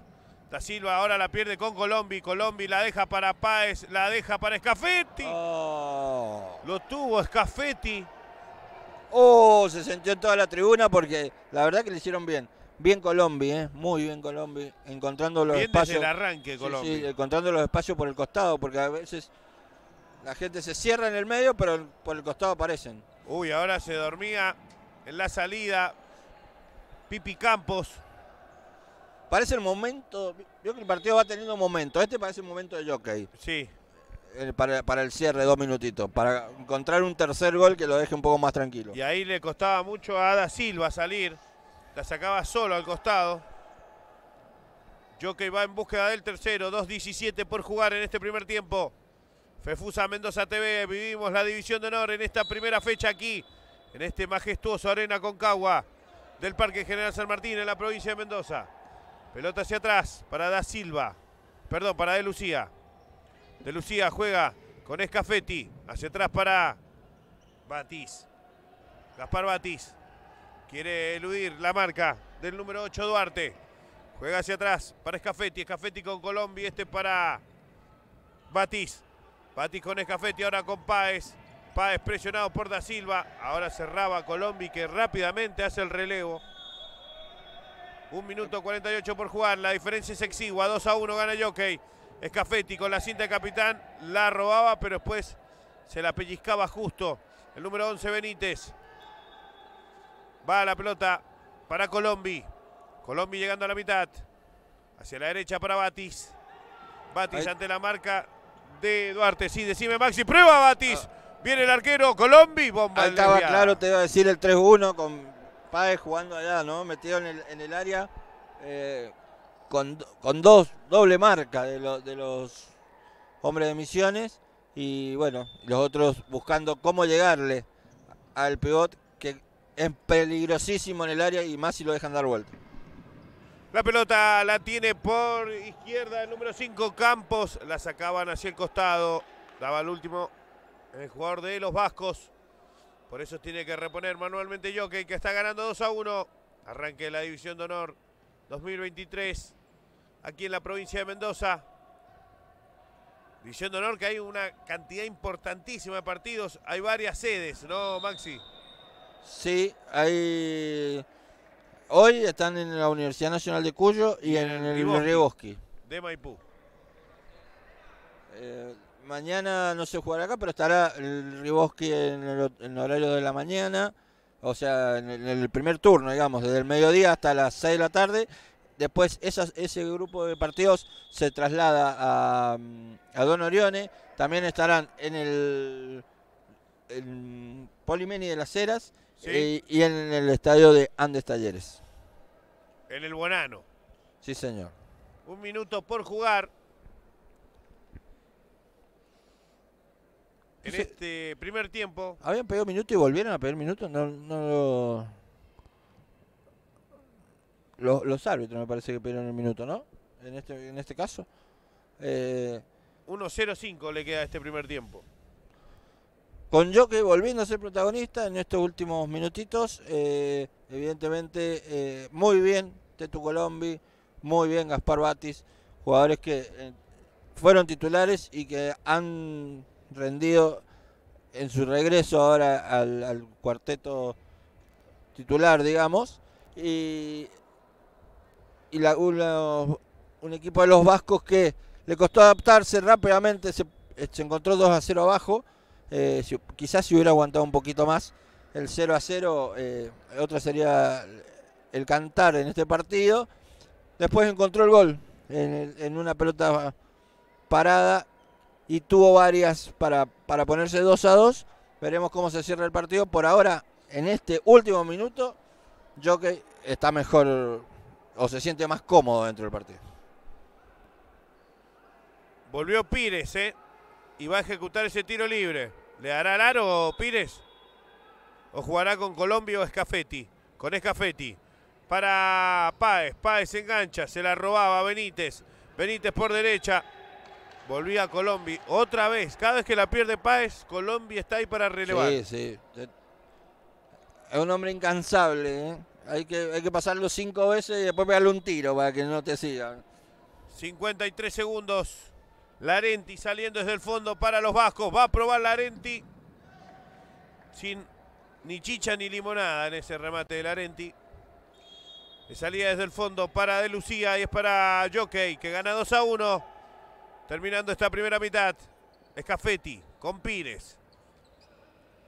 [SPEAKER 1] Da Silva ahora la pierde con Colombi. Colombi la deja para Páez, la deja para Scafetti. Oh. Lo tuvo Scafetti. Oh, se sentió
[SPEAKER 2] en toda la tribuna porque la verdad que le hicieron bien. Bien Colombi, ¿eh? muy bien Colombi, encontrando los espacios. Desde el arranque Colombi. sí, encontrando los espacios por el costado, porque a veces la gente se cierra en el medio, pero por el costado aparecen. Uy, ahora se dormía en
[SPEAKER 1] la salida.
[SPEAKER 2] Pipi Campos. Parece el momento, yo que el partido va teniendo momento. Este parece el momento de Jockey. Sí. para, el cierre, dos minutitos, para encontrar un tercer gol que lo deje un poco más tranquilo.
[SPEAKER 1] Y ahí le costaba mucho a Ada Silva salir, la sacaba solo al costado. Jockey va en búsqueda del tercero, 2-17 por jugar en este primer tiempo. Fefusa Mendoza TV, vivimos la división de honor en esta primera fecha aquí en este majestuoso Arena Concagua del Parque General San Martín en la provincia de Mendoza. Pelota hacia atrás para Da Silva, perdón, para De Lucía. De Lucía juega con Escafetti, hacia atrás para Batiz. Gaspar Batiz quiere eludir la marca del número 8 Duarte. Juega hacia atrás para Escafetti, Escafetti con Colombia, este para Batiz. Batiz con Escafetti, ahora con Paez. Páez presionado por Da Silva. Ahora cerraba Colombi que rápidamente hace el relevo. Un minuto 48 por jugar. La diferencia es exigua. 2 a 1 gana Jockey. Escafetti con la cinta de capitán. La robaba, pero después se la pellizcaba justo. El número 11 Benítez. Va a la pelota para Colombi. Colombi llegando a la mitad. Hacia la derecha para Batis. Batis ante la marca de Duarte. Sí, decime Maxi. Prueba Batis. Ah. Viene el arquero Colombi, bomba. Ahí estaba claro,
[SPEAKER 2] te iba a decir el 3-1 con Páez jugando allá, ¿no? Metido en el, área eh, con, dos, doble marca de, de los hombres de misiones. Y bueno, los otros buscando cómo llegarle al pivot que es
[SPEAKER 1] peligrosísimo en el área y más si lo dejan dar vuelta. La pelota la tiene por izquierda el número 5 Campos, la sacaban hacia el costado, daba el último el jugador de los vascos. Por eso tiene que reponer manualmente Jockey, que está ganando 2 a 1. Arranque de la División de Honor 2023, aquí en la provincia de Mendoza. División de Honor, que hay una cantidad importantísima de partidos. Hay varias sedes, ¿no, Maxi?
[SPEAKER 2] Sí, hay... Hoy están en la Universidad Nacional de Cuyo y en, el Bosque.
[SPEAKER 1] De Maipú. Eh,
[SPEAKER 2] mañana no se jugará acá, pero estará el Riboski en el, horario de la mañana, o sea, en el, primer turno, digamos, desde el mediodía hasta las 6 de la tarde. Después ese grupo de partidos se traslada a, Don Orione. También estarán en el, Polimeni de las Heras eh, y, en el estadio de Andes Talleres.
[SPEAKER 1] En el Bonano. Sí, señor. Un minuto por jugar. En este primer tiempo.
[SPEAKER 2] Habían pedido minuto y volvieron a pedir minuto. No, los, árbitros me parece que pidieron el minuto, ¿no? En este, este caso. Eh...
[SPEAKER 1] 1-0-5 le queda a este primer tiempo.
[SPEAKER 2] Con Jockey volviendo a ser protagonista en estos últimos minutitos. Eh, evidentemente, eh, muy bien Tetu Colombi, muy bien Gaspar Batis. Jugadores que eh, fueron titulares y que han rendido en su regreso ahora al, cuarteto titular, digamos. Y, y la, un equipo de los vascos que le costó adaptarse rápidamente, se, encontró 2 a 0 abajo. Eh, quizás si hubiera aguantado un poquito más el 0 a 0, eh, otra sería el cantar en este partido. Después encontró el gol en una pelota parada y tuvo varias para, para ponerse 2 a 2. Veremos cómo se cierra el partido. Por ahora, en este último minuto, Jockey está mejor o se siente más cómodo dentro del partido.
[SPEAKER 1] Volvió Pires, ¿eh? Y va a ejecutar ese tiro libre. ¿Le hará el aro Pires? ¿O jugará con Colombia o Escafetti? Con Escafetti. Para Páez. Páez engancha. Se la robaba Benítez. Benítez por derecha. Volvía Colombia Otra vez. Cada vez que la pierde Paez, Colombia está ahí para relevar. Sí,
[SPEAKER 2] sí. Es un hombre incansable. ¿eh? Hay, que, hay que pasarlo cinco veces y después pegarle un tiro para que no te sigan.
[SPEAKER 1] 53 segundos. Larenti saliendo desde el fondo para los vascos. Va a probar Larenti. Sin ni chicha ni limonada en ese remate de Larenti. Le salía desde el fondo para De Lucía y es para Jockey que gana 2 a 1. Terminando esta primera mitad. Escafetti con Pires.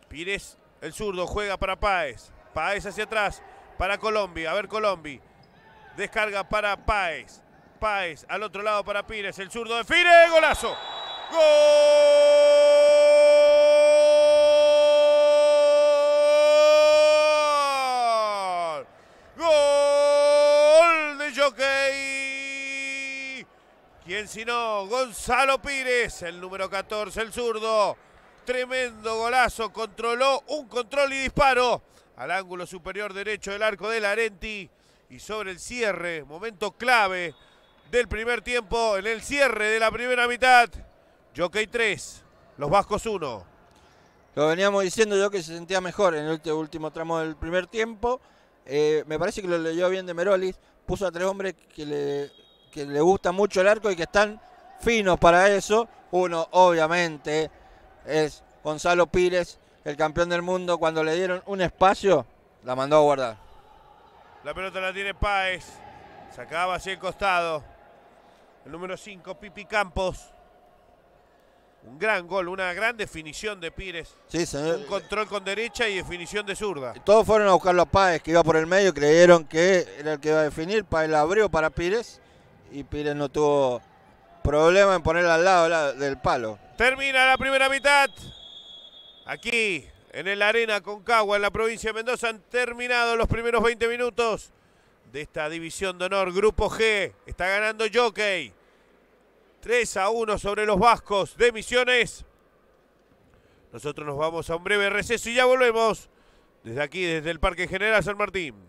[SPEAKER 1] Pires, el zurdo, juega para Paez. Paez hacia atrás para Colombia. A ver Colombia. Descarga para Paez. Páez al otro lado para Pires. El zurdo de Golazo. Gol. sino Gonzalo Pires, el número 14, el zurdo. Tremendo golazo, controló un control y disparo al ángulo superior derecho del arco de Larenti. Y sobre el cierre, momento clave del primer tiempo, en el cierre de la primera mitad, Jockey 3, los Vascos
[SPEAKER 2] 1. Lo veníamos diciendo yo que se sentía mejor en el último tramo del primer tiempo. Eh, me parece que lo leyó bien de Merolis. Puso a tres hombres que le que le gusta mucho el arco y que están finos para eso. Uno, obviamente, es Gonzalo Pires, el campeón del mundo. Cuando le dieron un espacio, la mandó a
[SPEAKER 1] guardar. La pelota la tiene Páez. Sacaba hacia el costado. El número 5, Pipi Campos. Un gran gol, una gran definición de Pires. Sí, señor. Un control con derecha y definición de zurda.
[SPEAKER 2] Todos fueron a buscarlo a Páez, que iba por el medio, creyeron que era el que iba a definir. Páez la abrió para Pires y Pires no tuvo problema en ponerla al lado del palo.
[SPEAKER 1] Termina la primera mitad. Aquí en el Arena Concagua, en la provincia de Mendoza, han terminado los primeros 20 minutos de esta división de honor. Grupo G está ganando Jockey. 3 a 1 sobre los vascos de Misiones. Nosotros nos vamos a un breve receso y ya volvemos desde aquí, desde el Parque General San Martín.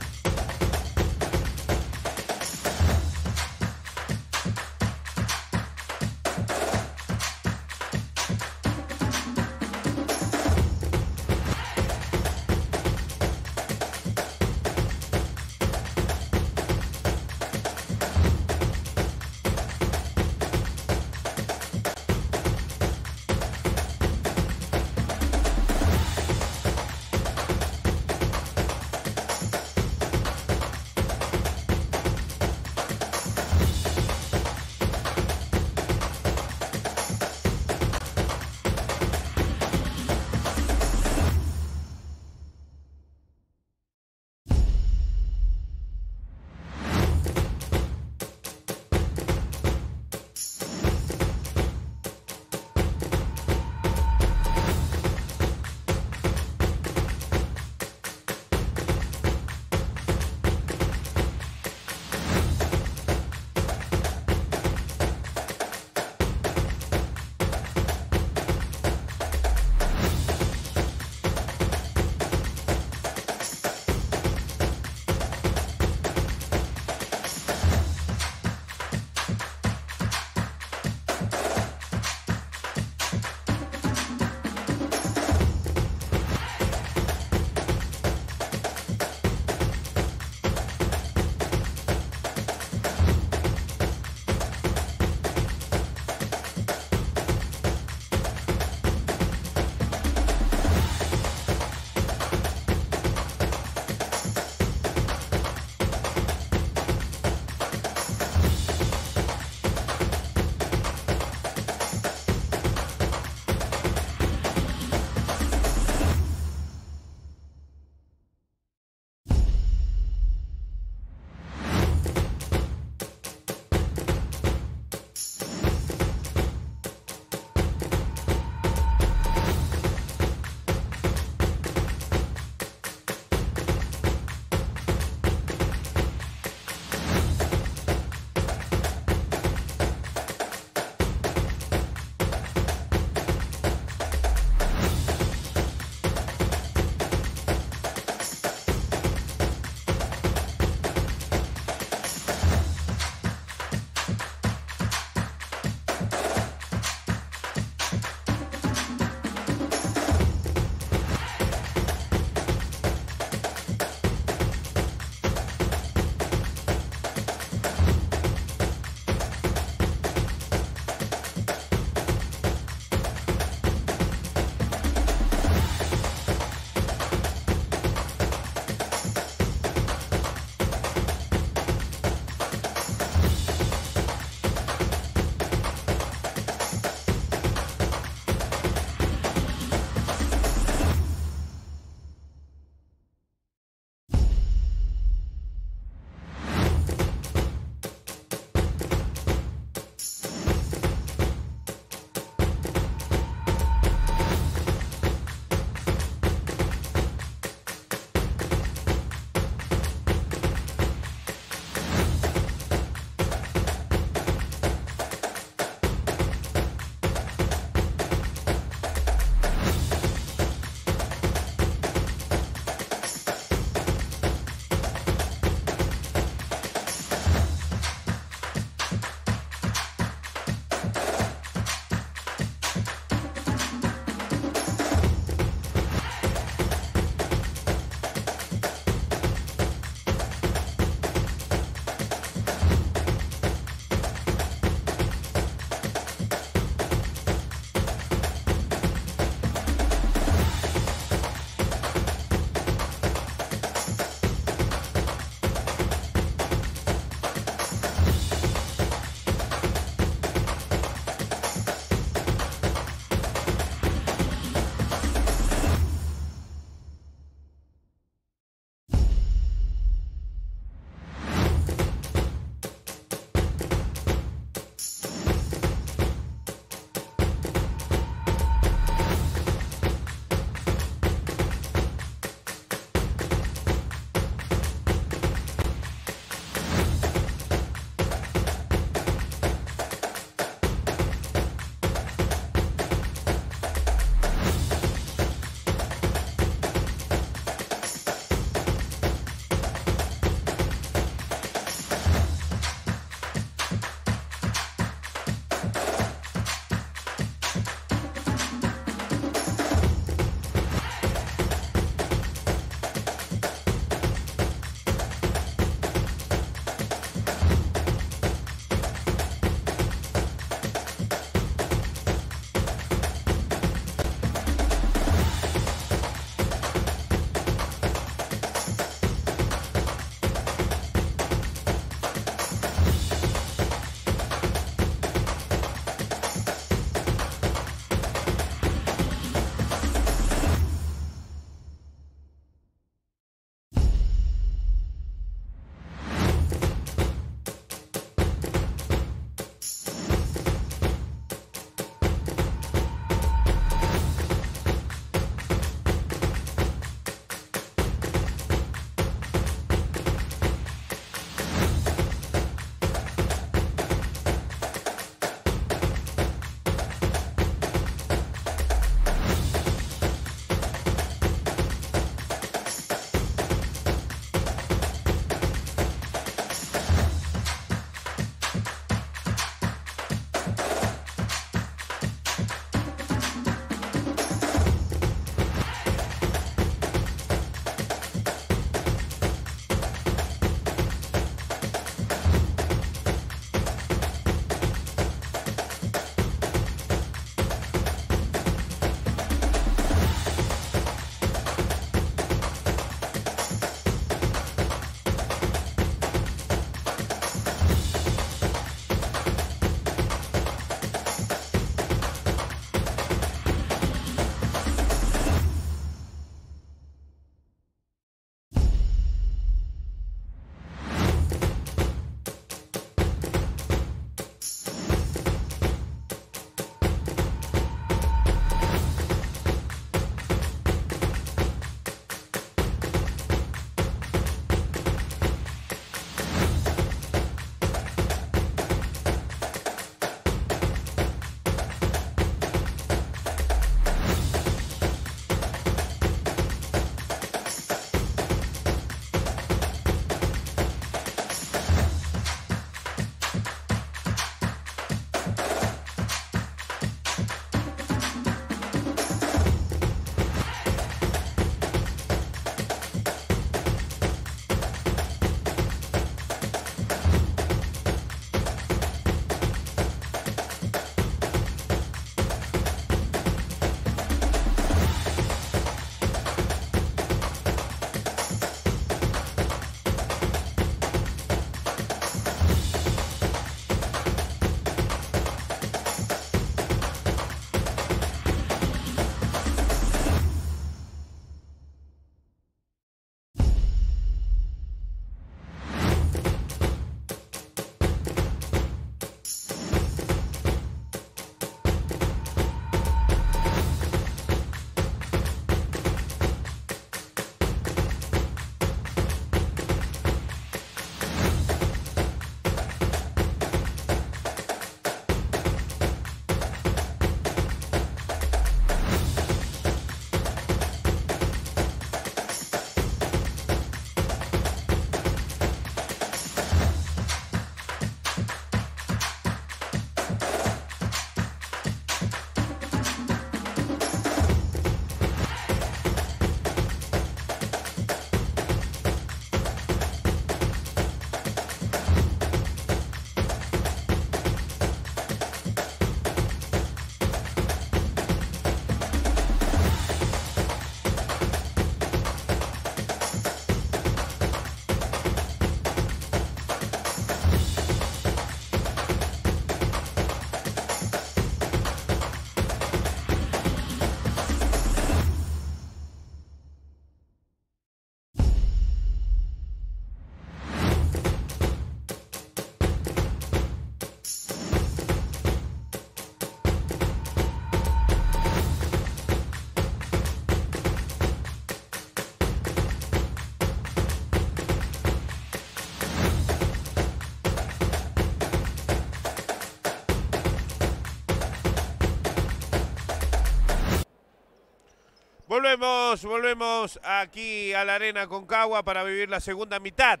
[SPEAKER 1] Volvemos, volvemos aquí a la Arena con Cagua para vivir la segunda mitad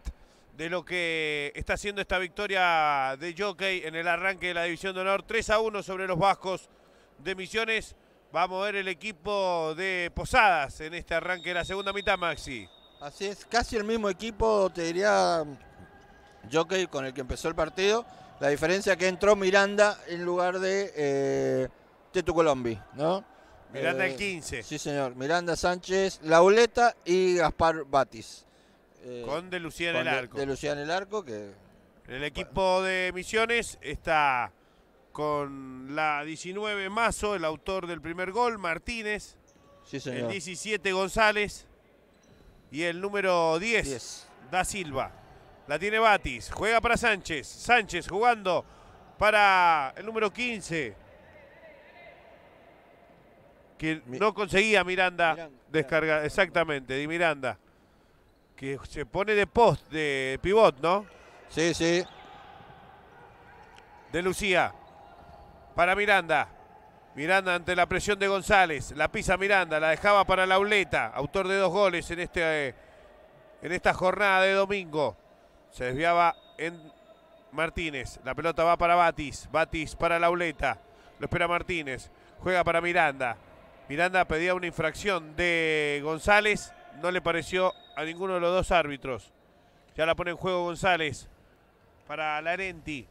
[SPEAKER 1] de lo que está haciendo esta victoria de Jockey en el arranque de la División de Honor. 3 a 1 sobre los vascos de Misiones. Vamos a ver el equipo de Posadas en este arranque de la segunda mitad, Maxi.
[SPEAKER 2] Así es, casi el mismo equipo, te diría Jockey, con el que empezó el partido. La diferencia que entró Miranda en lugar de eh, Tetu Colombi, ¿no? Miranda el 15. Eh, sí, señor. Miranda Sánchez, Lauleta y Gaspar Batis.
[SPEAKER 1] Eh, con De Lucía en el arco. De Lucía en el arco, que... El equipo de Misiones está con la 19 Mazo, el autor del primer gol, Martínez. Sí, señor. El 17 González. Y el número 10, Da Silva. La tiene Batis. Juega para Sánchez. Sánchez jugando para el número 15 que no conseguía Miranda, descargar, exactamente, Di Miranda, que se pone de post, de pivot, ¿no? Sí, sí. De Lucía, para Miranda. Miranda ante la presión de González, la pisa Miranda, la dejaba para Lauleta, autor de dos goles en, este, eh, en esta jornada de domingo. Se desviaba en Martínez, la pelota va para Batis, Batis para Lauleta, lo espera Martínez, juega para Miranda, Miranda pedía una infracción de González, no le pareció a ninguno de los dos árbitros. Ya la pone en juego González para Larenti,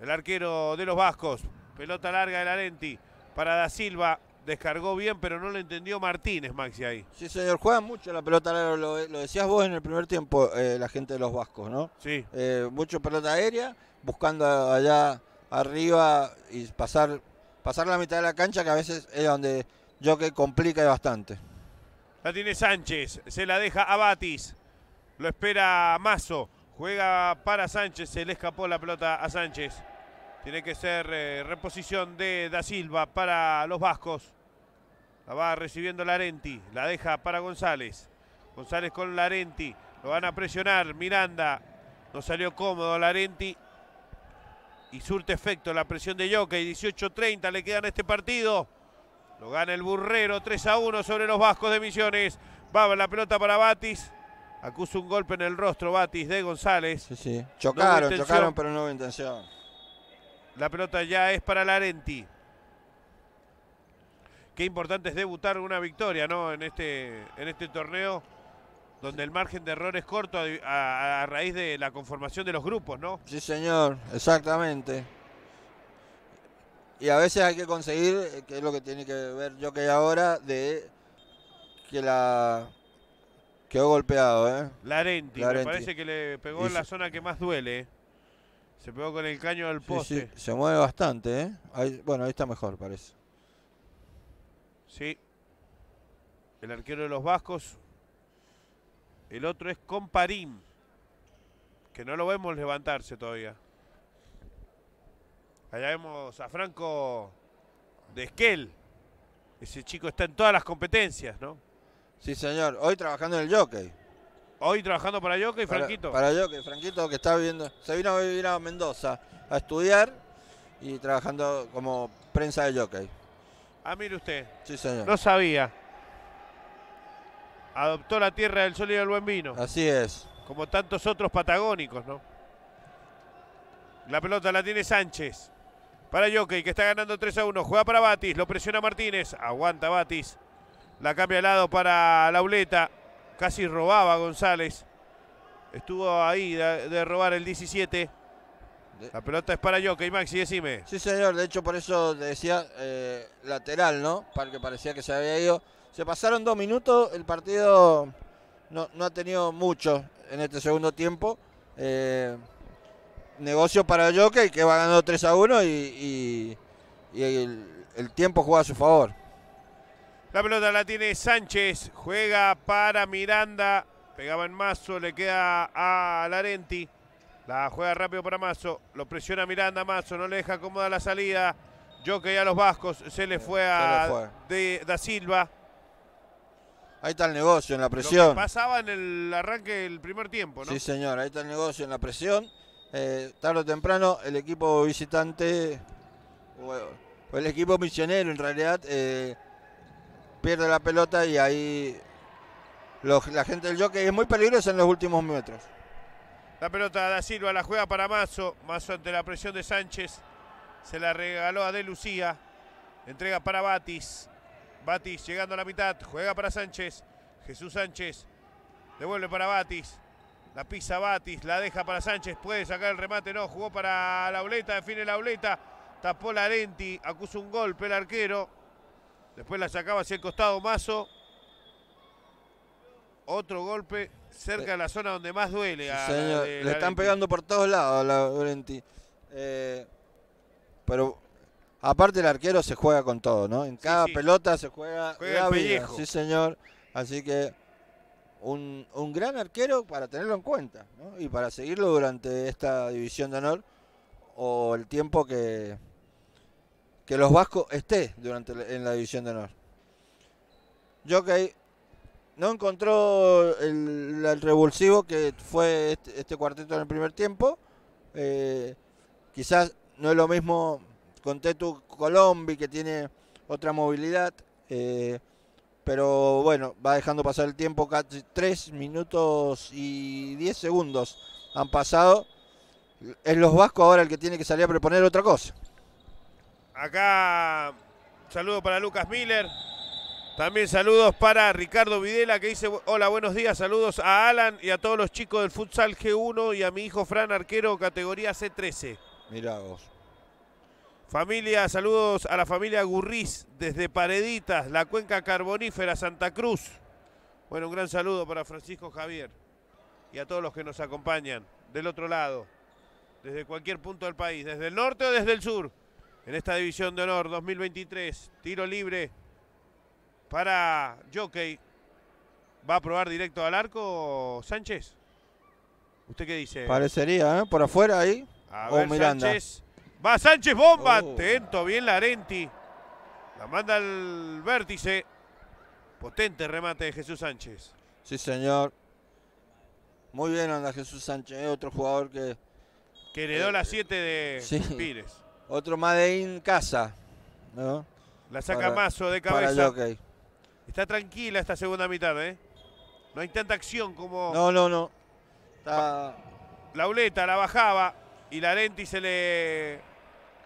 [SPEAKER 1] el arquero de los Vascos. Pelota larga de Larenti para Da Silva. Descargó bien, pero no lo entendió Martínez, Maxi, ahí.
[SPEAKER 2] Sí, señor, juegan mucho la pelota larga, lo, decías vos en el primer tiempo, eh, la gente de los Vascos, ¿no? Sí. Eh, mucho pelota aérea, buscando allá arriba y pasar, pasar la mitad de la cancha, que a veces es donde yo que complica bastante.
[SPEAKER 1] La tiene Sánchez, se la deja a Batis, lo espera Mazo, juega para Sánchez, se le escapó la pelota a Sánchez. Tiene que ser eh, reposición de Da Silva para los vascos. La va recibiendo Larenti, la deja para González. González con Larenti, lo van a presionar, Miranda, no salió cómodo Larenti. Y surte efecto la presión de Yoke. y 18-30 le quedan este partido. Lo gana el Burrero, 3 a 1 sobre los Vascos de Misiones. Va la pelota para Batis. Acusa un golpe en el rostro Batis de González. Sí, Chocaron, chocaron, pero no hubo intención. La pelota ya es para Larenti. Qué importante es debutar una victoria, ¿no? En este, en este torneo donde el margen de error es corto a, raíz de la conformación de los grupos, ¿no?
[SPEAKER 2] Sí, señor, exactamente. Y a veces hay que conseguir, eh, que es lo que tiene que ver yo que ahora, de que la Quedó golpeado, ¿eh? Larenti, me parece que le pegó en la
[SPEAKER 1] zona que más duele. Se pegó con el caño del poste.
[SPEAKER 2] Sí, Se mueve bastante, ¿eh? bueno, ahí está mejor, parece.
[SPEAKER 1] Sí. El arquero de los Vascos. El otro es Comparim que no lo vemos levantarse todavía. Allá vemos a Franco de Esquel. Ese chico está en todas las competencias, ¿no?
[SPEAKER 2] Sí, señor. Hoy trabajando en el jockey.
[SPEAKER 1] Hoy trabajando para jockey, Franquito. Para jockey,
[SPEAKER 2] Franquito, que está viviendo... Se vino a vivir a Mendoza a estudiar y trabajando como prensa de jockey.
[SPEAKER 1] Ah, mire usted. Sí, señor. No sabía. Adoptó la tierra del sol y del buen vino. Así es. Como tantos otros patagónicos, ¿no? La pelota la tiene Sánchez para Jockey, que está ganando 3 a 1. Juega para Batis, lo presiona Martínez. Aguanta Batis. La cambia al lado para Lauleta. Casi robaba González. Estuvo ahí de, robar el 17. La pelota es para Jockey, Maxi, decime. Sí, señor. De hecho, por eso decía eh, lateral,
[SPEAKER 2] ¿no? Porque parecía que se había ido. Se pasaron dos minutos. El partido no, ha tenido mucho en este segundo tiempo. Eh, negocio para el jockey que va ganando 3 a 1 y, el, tiempo juega a su favor.
[SPEAKER 1] La pelota la tiene Sánchez, juega para Miranda, pegaba en Mazo, le queda a Larenti. La juega rápido para Mazo, lo presiona Miranda, Mazo no le deja cómoda la salida. Jockey a los vascos, se le fue a Da Silva.
[SPEAKER 2] Ahí está el negocio en la presión.
[SPEAKER 1] pasaba en el arranque del primer tiempo, ¿no? Sí,
[SPEAKER 2] señor, ahí está
[SPEAKER 1] el negocio en la presión. Eh, tarde o temprano
[SPEAKER 2] el equipo visitante, o, el equipo misionero en realidad, eh, pierde la pelota y ahí la gente del jockey es muy peligrosa en los últimos metros.
[SPEAKER 1] La pelota da Silva, la juega para Mazo. Mazo ante la presión de Sánchez. Se la regaló a De Lucía. Entrega para Batis. Batis llegando a la mitad. Juega para Sánchez. Jesús Sánchez. Devuelve para Batis. La pisa Batis, la deja para Sánchez, puede sacar el remate, no, jugó para la Uleta, define la Uleta, tapó la Larenti, acusa un golpe el arquero. Después la sacaba hacia el costado Mazo. Otro golpe cerca de la zona donde más duele. Le están
[SPEAKER 2] pegando por todos lados a la eh, pero aparte el arquero se juega con todo, ¿no? En cada pelota se juega, Sí, señor. Así que un, un gran arquero para tenerlo en cuenta y para seguirlo durante esta división de honor o el tiempo que, que los vascos esté durante en la división de honor. Jockey no encontró el, revulsivo que fue este, este, cuarteto en el primer tiempo. Eh, quizás no es lo mismo con Tetu Colombi, que tiene otra movilidad. Eh, pero bueno, va dejando pasar el tiempo, casi 3 minutos y 10 segundos han pasado. Es los vascos ahora el que tiene que salir a proponer otra cosa.
[SPEAKER 1] Acá, saludo para Lucas Miller. También saludos para Ricardo Videla que dice, hola, buenos días, saludos a Alan y a todos los chicos del futsal G1 y a mi hijo Fran Arquero, categoría C13. Mirá vos. Familia, saludos a la familia Gurriz desde Pareditas, la cuenca carbonífera Santa Cruz. Bueno, un gran saludo para Francisco Javier y a todos los que nos acompañan del otro lado, desde cualquier punto del país, desde el norte o desde el sur, en esta División de Honor 2023. Tiro libre para Jockey. ¿Va a probar directo al arco Sánchez? ¿Usted qué dice? Parecería,
[SPEAKER 2] ¿eh? Por afuera ahí.
[SPEAKER 1] o Sánchez. Va Sánchez Bomba. Oh. atento, bien Larenti. La manda al vértice. Potente remate de Jesús Sánchez.
[SPEAKER 2] Sí, señor. Muy bien anda Jesús Sánchez. Eh, otro jugador que...
[SPEAKER 1] Que heredó la 7 eh, de Pires.
[SPEAKER 2] Otro Madeín Casa. ¿no? La saca Mazo de cabeza.
[SPEAKER 1] Está tranquila esta segunda mitad, ¿eh? No hay tanta acción como... No, no, no. La uleta la bajaba y Larenti se le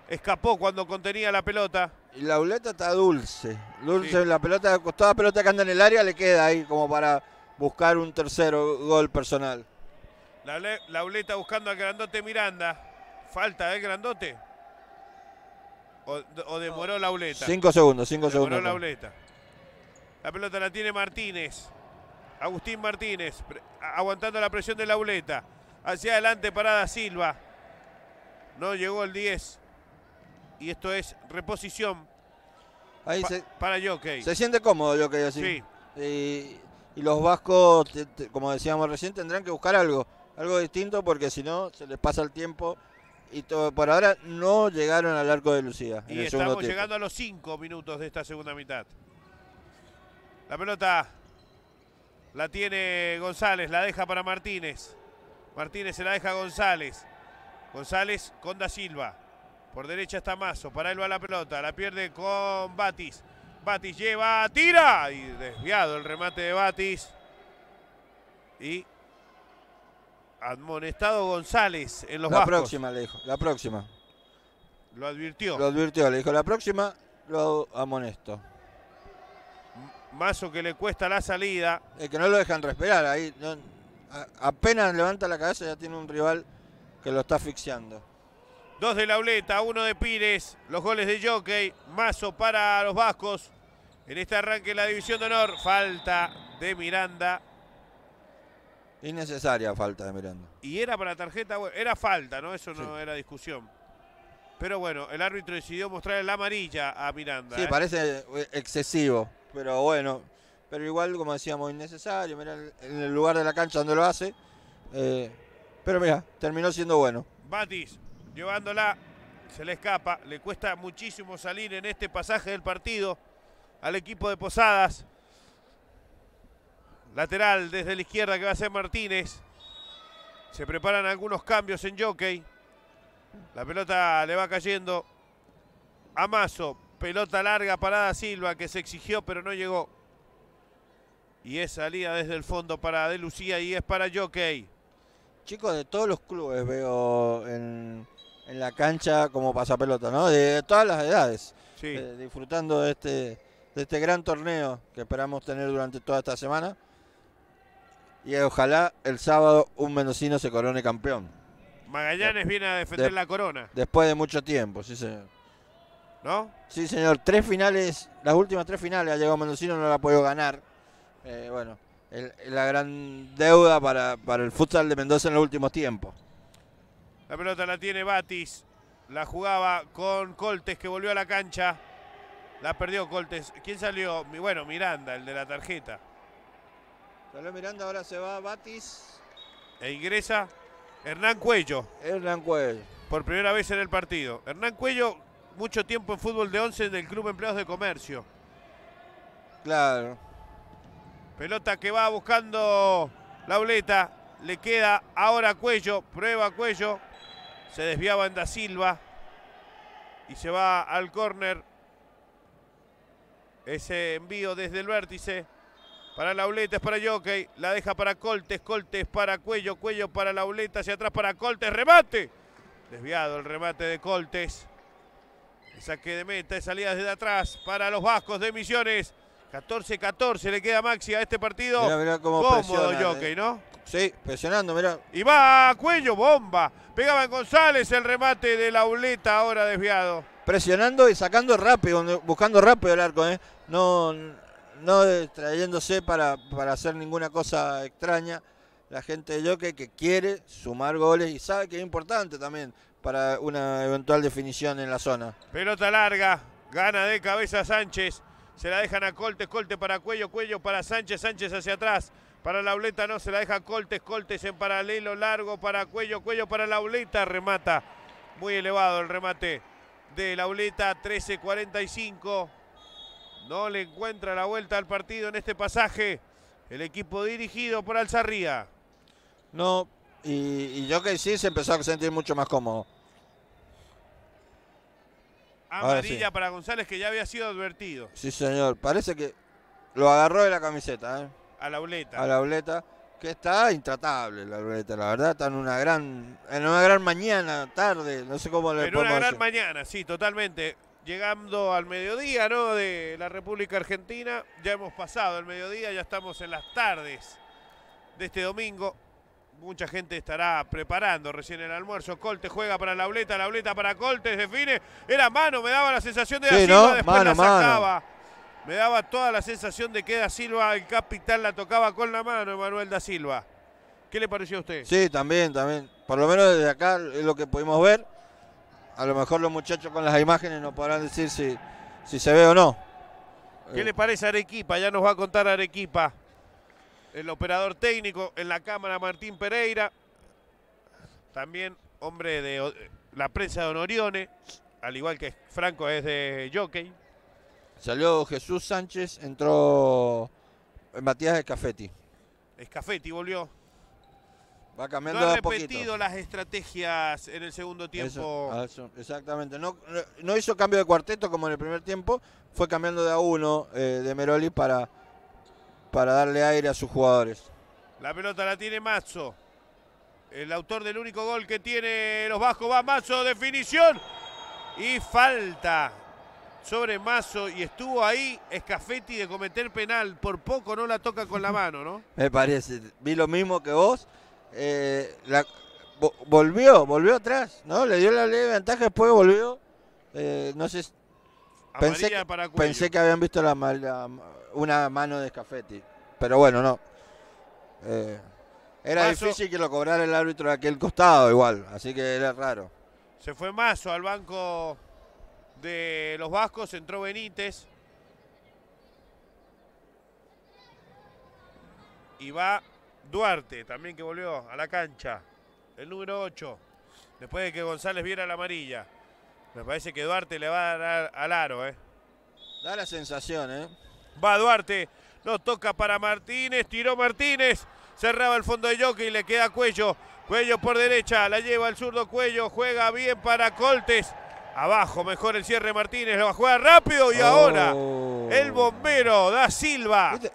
[SPEAKER 1] escapó cuando contenía la pelota.
[SPEAKER 2] Y la uleta está dulce. Dulce, la pelota, toda pelota que anda en el área le queda ahí como para buscar un tercero gol personal.
[SPEAKER 1] La, buscando al grandote Miranda. Falta del grandote. O, demoró la uleta. Cinco segundos, cinco segundos. Demoró la La pelota la tiene Martínez. Agustín Martínez aguantando la presión de la uleta. Hacia adelante parada Silva. No llegó el 10 y esto es reposición Ahí se, para Jockey. Se siente
[SPEAKER 2] cómodo Jockey así. Sí. Y, los vascos, como decíamos recién, tendrán que buscar algo, algo distinto porque si no se les pasa el tiempo y por ahora no llegaron al arco de Lucía. Y estamos llegando
[SPEAKER 1] a los cinco minutos de esta segunda mitad. La pelota la tiene González, la deja para Martínez. Martínez se la deja a González. González con Da Silva. Por derecha está Mazo, para él va la pelota, la pierde con Batis. Batis lleva, tira y desviado el remate de Batis. Y admonestado González en los La próxima
[SPEAKER 2] le dijo, la próxima.
[SPEAKER 1] Lo advirtió.
[SPEAKER 2] Lo advirtió, le dijo la próxima, lo amonesto.
[SPEAKER 1] Mazo que le cuesta la salida. Es que no lo dejan respirar, ahí
[SPEAKER 2] apenas levanta la cabeza ya tiene un rival que lo está asfixiando.
[SPEAKER 1] Dos de Lauleta, uno de Pires. Los goles de Jockey. Mazo para los vascos. En este arranque la división de honor. Falta de Miranda.
[SPEAKER 2] Innecesaria falta de Miranda.
[SPEAKER 1] Y era para tarjeta, era falta, ¿no? Eso no era discusión. Pero bueno, el árbitro decidió mostrar la amarilla a Miranda. Sí, ¿eh?
[SPEAKER 2] parece eh, excesivo, pero bueno. Pero igual, como decíamos, innecesario. Mirá, en el lugar de la cancha donde lo hace. Eh, pero mira, terminó siendo bueno.
[SPEAKER 1] Batis llevándola, se le escapa, le cuesta muchísimo salir en este pasaje del partido al equipo de Posadas. Lateral desde la izquierda que va a ser Martínez. Se preparan algunos cambios en jockey. La pelota le va cayendo a Mazo. Pelota larga, Da Silva, que se exigió pero no llegó. Y es salida desde el fondo para De Lucía y es para Jockey.
[SPEAKER 2] Chicos de todos los clubes veo en, en la cancha como pasapelota, ¿no? De todas las edades, eh, disfrutando de este, de este gran torneo que esperamos tener durante toda esta semana. Y ojalá el sábado un mendocino se corone campeón.
[SPEAKER 1] Magallanes viene a defender la corona.
[SPEAKER 2] Después de mucho tiempo, sí señor. ¿No? Sí señor, tres finales, las últimas tres finales ha llegado Mendocino, no la ha podido ganar.
[SPEAKER 1] Eh, bueno, la gran deuda para,
[SPEAKER 2] para el futsal de Mendoza en los últimos tiempos.
[SPEAKER 1] La pelota la tiene Batis. La jugaba con Coltes que volvió a la cancha. La perdió Coltes. ¿Quién salió? Bueno, Miranda, el de la tarjeta. Salió Miranda, ahora se va Batis. E ingresa Hernán Cuello. Hernán Cuello. Por primera vez en el partido. Hernán Cuello, mucho tiempo en fútbol de 11 del Club Empleados de Comercio. Claro. Pelota que va buscando la boleta. Le queda ahora Cuello. Prueba Cuello. Se desviaba en Da Silva. Y se va al córner. Ese envío desde el vértice. Para Lauleta, es para Jockey. La deja para Coltes. Coltes para Cuello. Cuello para Lauleta. Hacia atrás para Coltes. ¡Remate! Desviado el remate de Coltes. saque de meta. salida desde atrás para los vascos de Misiones. 14-14 le queda Maxi a este partido. Mirá, cómo Cómodo jockey, eh. ¿no? Sí, presionando, mirá. Y va cuello, bomba. Pegaba González el remate de la uleta ahora desviado.
[SPEAKER 2] Presionando y sacando rápido, buscando rápido el arco, ¿eh? No, no trayéndose para, para hacer ninguna cosa extraña. La gente de Jockey que quiere sumar goles y sabe que es importante también para una eventual definición en la zona.
[SPEAKER 1] Pelota larga, gana de cabeza Sánchez se la dejan a Coltes, Coltes para Cuello, Cuello para Sánchez, Sánchez hacia atrás. Para la Lauleta no, se la deja Coltes, Coltes en paralelo, largo para Cuello, Cuello para la Lauleta, remata. Muy elevado el remate de Lauleta, 13-45. No le encuentra la vuelta al partido en este pasaje. El equipo dirigido por Alzarría.
[SPEAKER 2] No, y, y yo que sí se empezó a sentir mucho más cómodo.
[SPEAKER 1] Amarilla para González que ya había sido advertido.
[SPEAKER 2] Sí, señor. Parece que lo agarró de la camiseta. ¿eh?
[SPEAKER 1] A la uleta. A la
[SPEAKER 2] uleta. Que está intratable la uleta, la verdad. Está en una gran, en una gran mañana, tarde. No sé cómo le En una gran
[SPEAKER 1] mañana, sí, totalmente. Llegando al mediodía, ¿no? De la República Argentina. Ya hemos pasado el mediodía, ya estamos en las tardes de este domingo mucha gente estará preparando recién el almuerzo. Colte juega para la la Lauleta para Coltes, define. Era mano, me daba la sensación de que Silva, después la sacaba. Me daba toda la sensación de que Da Silva, el capitán, la tocaba con la mano, Emanuel Da Silva. ¿Qué le pareció a usted? Sí,
[SPEAKER 2] también, también. Por lo menos desde acá es lo que pudimos ver. A lo mejor los muchachos con las imágenes nos podrán decir si, si se ve o no. ¿Qué eh.
[SPEAKER 1] le parece Arequipa? Ya nos va a contar Arequipa el operador técnico en la cámara Martín Pereira, también hombre de eh, la prensa de Honorione, al igual que Franco es de Jockey. Salió Jesús
[SPEAKER 2] Sánchez, entró eh, Matías Escafetti.
[SPEAKER 1] Escafetti volvió. Va cambiando no ha repetido las estrategias en el segundo tiempo. Ah,
[SPEAKER 2] exactamente. No, hizo cambio de cuarteto como en el primer tiempo. Fue cambiando de a uno eh, de Meroli para para darle aire a sus jugadores.
[SPEAKER 1] La pelota la tiene Mazo. El autor del único gol que tiene los bajos va Mazo, definición. Y falta sobre Mazo y estuvo ahí Escafetti de cometer penal. Por poco no la toca con la mano, ¿no?
[SPEAKER 2] Me parece. Vi lo mismo que vos. Eh, volvió, volvió atrás, ¿no? Le dio la ley de ventaja, después volvió. Eh, no sé Pensé, que, habían visto una mano de Scafetti, pero bueno, no. Eh, era difícil que lo cobrara el árbitro de aquel costado igual, así que era raro.
[SPEAKER 1] Se fue Mazo al banco de los vascos, entró Benítez. Y va Duarte, también que volvió a la cancha, el número 8, después de que González viera la amarilla. Me parece que Duarte le va a dar al aro, ¿eh? Da la sensación, ¿eh? Va Duarte, lo toca para Martínez, tiró Martínez, cerraba el fondo de Jockey y le queda Cuello. Cuello por derecha, la lleva el zurdo Cuello, juega bien para Coltes. Abajo, mejor el cierre Martínez, lo va a jugar rápido y ahora oh. el bombero da Silva. Este,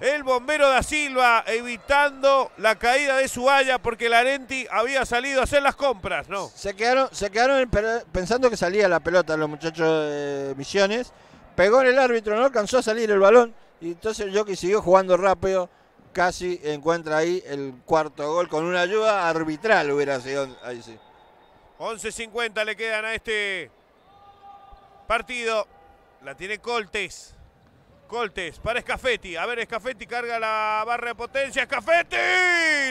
[SPEAKER 1] el bombero da Silva evitando la caída de su haya porque Larenti había salido a hacer las compras, ¿no? Se quedaron, se quedaron
[SPEAKER 2] pensando que salía la pelota los muchachos de Misiones. Pegó en el árbitro, no alcanzó a salir el balón. Y entonces el jockey siguió jugando rápido. Casi encuentra ahí el cuarto gol con una ayuda arbitral, hubiera sido ahí
[SPEAKER 1] 11.50 le quedan a este partido. La tiene Coltes. Coltes para Scafetti, A ver, Scafetti carga la barra de potencia. Escafetti.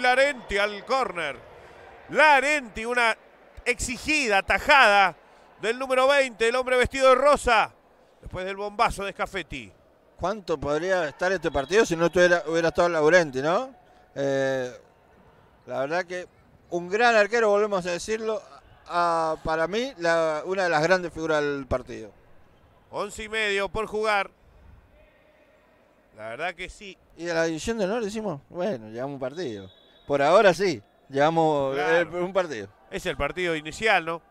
[SPEAKER 1] Larenti al córner. Larenti, una exigida tajada del número 20, el hombre vestido de rosa. Después del bombazo de Scafetti.
[SPEAKER 2] ¿Cuánto podría estar este partido si no hubiera estado Laurenti, no? Eh, la verdad que un gran arquero, volvemos a decirlo. para mí, una de las grandes figuras del partido.
[SPEAKER 1] Once y medio por jugar. La verdad que sí.
[SPEAKER 2] ¿Y a la división de honor decimos? Bueno, llevamos un partido. Por ahora sí, llevamos eh,
[SPEAKER 1] un partido. Es el partido inicial, ¿no?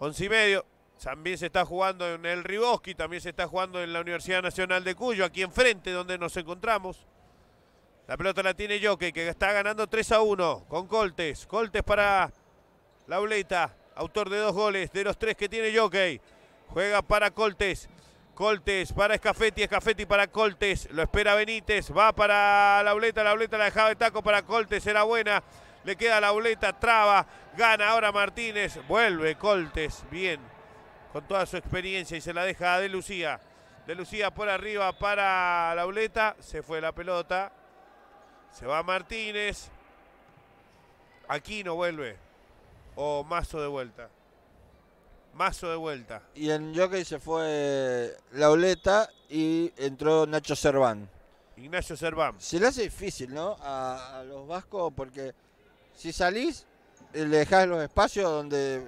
[SPEAKER 1] Once y medio. También se está jugando en el Riboski, también se está jugando en la Universidad Nacional de Cuyo, aquí enfrente donde nos encontramos. La pelota la tiene Jockey, que está ganando 3 a 1 con Coltes. Coltes para Lauleta, autor de dos goles de los tres que tiene Jockey. Juega para Coltes. Coltes para Escafetti, Escafetti para Coltes, lo espera Benítez, va para la boleta, la boleta la dejaba de taco para Coltes, era buena, le queda la boleta, traba, gana ahora Martínez, vuelve Coltes, bien, con toda su experiencia y se la deja a De Lucía. De Lucía por arriba para la boleta, se fue la pelota, se va Martínez, Aquino vuelve, o Mazo de vuelta. Mazo de vuelta.
[SPEAKER 2] Y en jockey se fue Lauleta y entró Nacho Cerván.
[SPEAKER 1] Ignacio Cerván. Se le hace difícil, ¿no? A, los
[SPEAKER 2] vascos porque si salís, eh, le dejás los espacios donde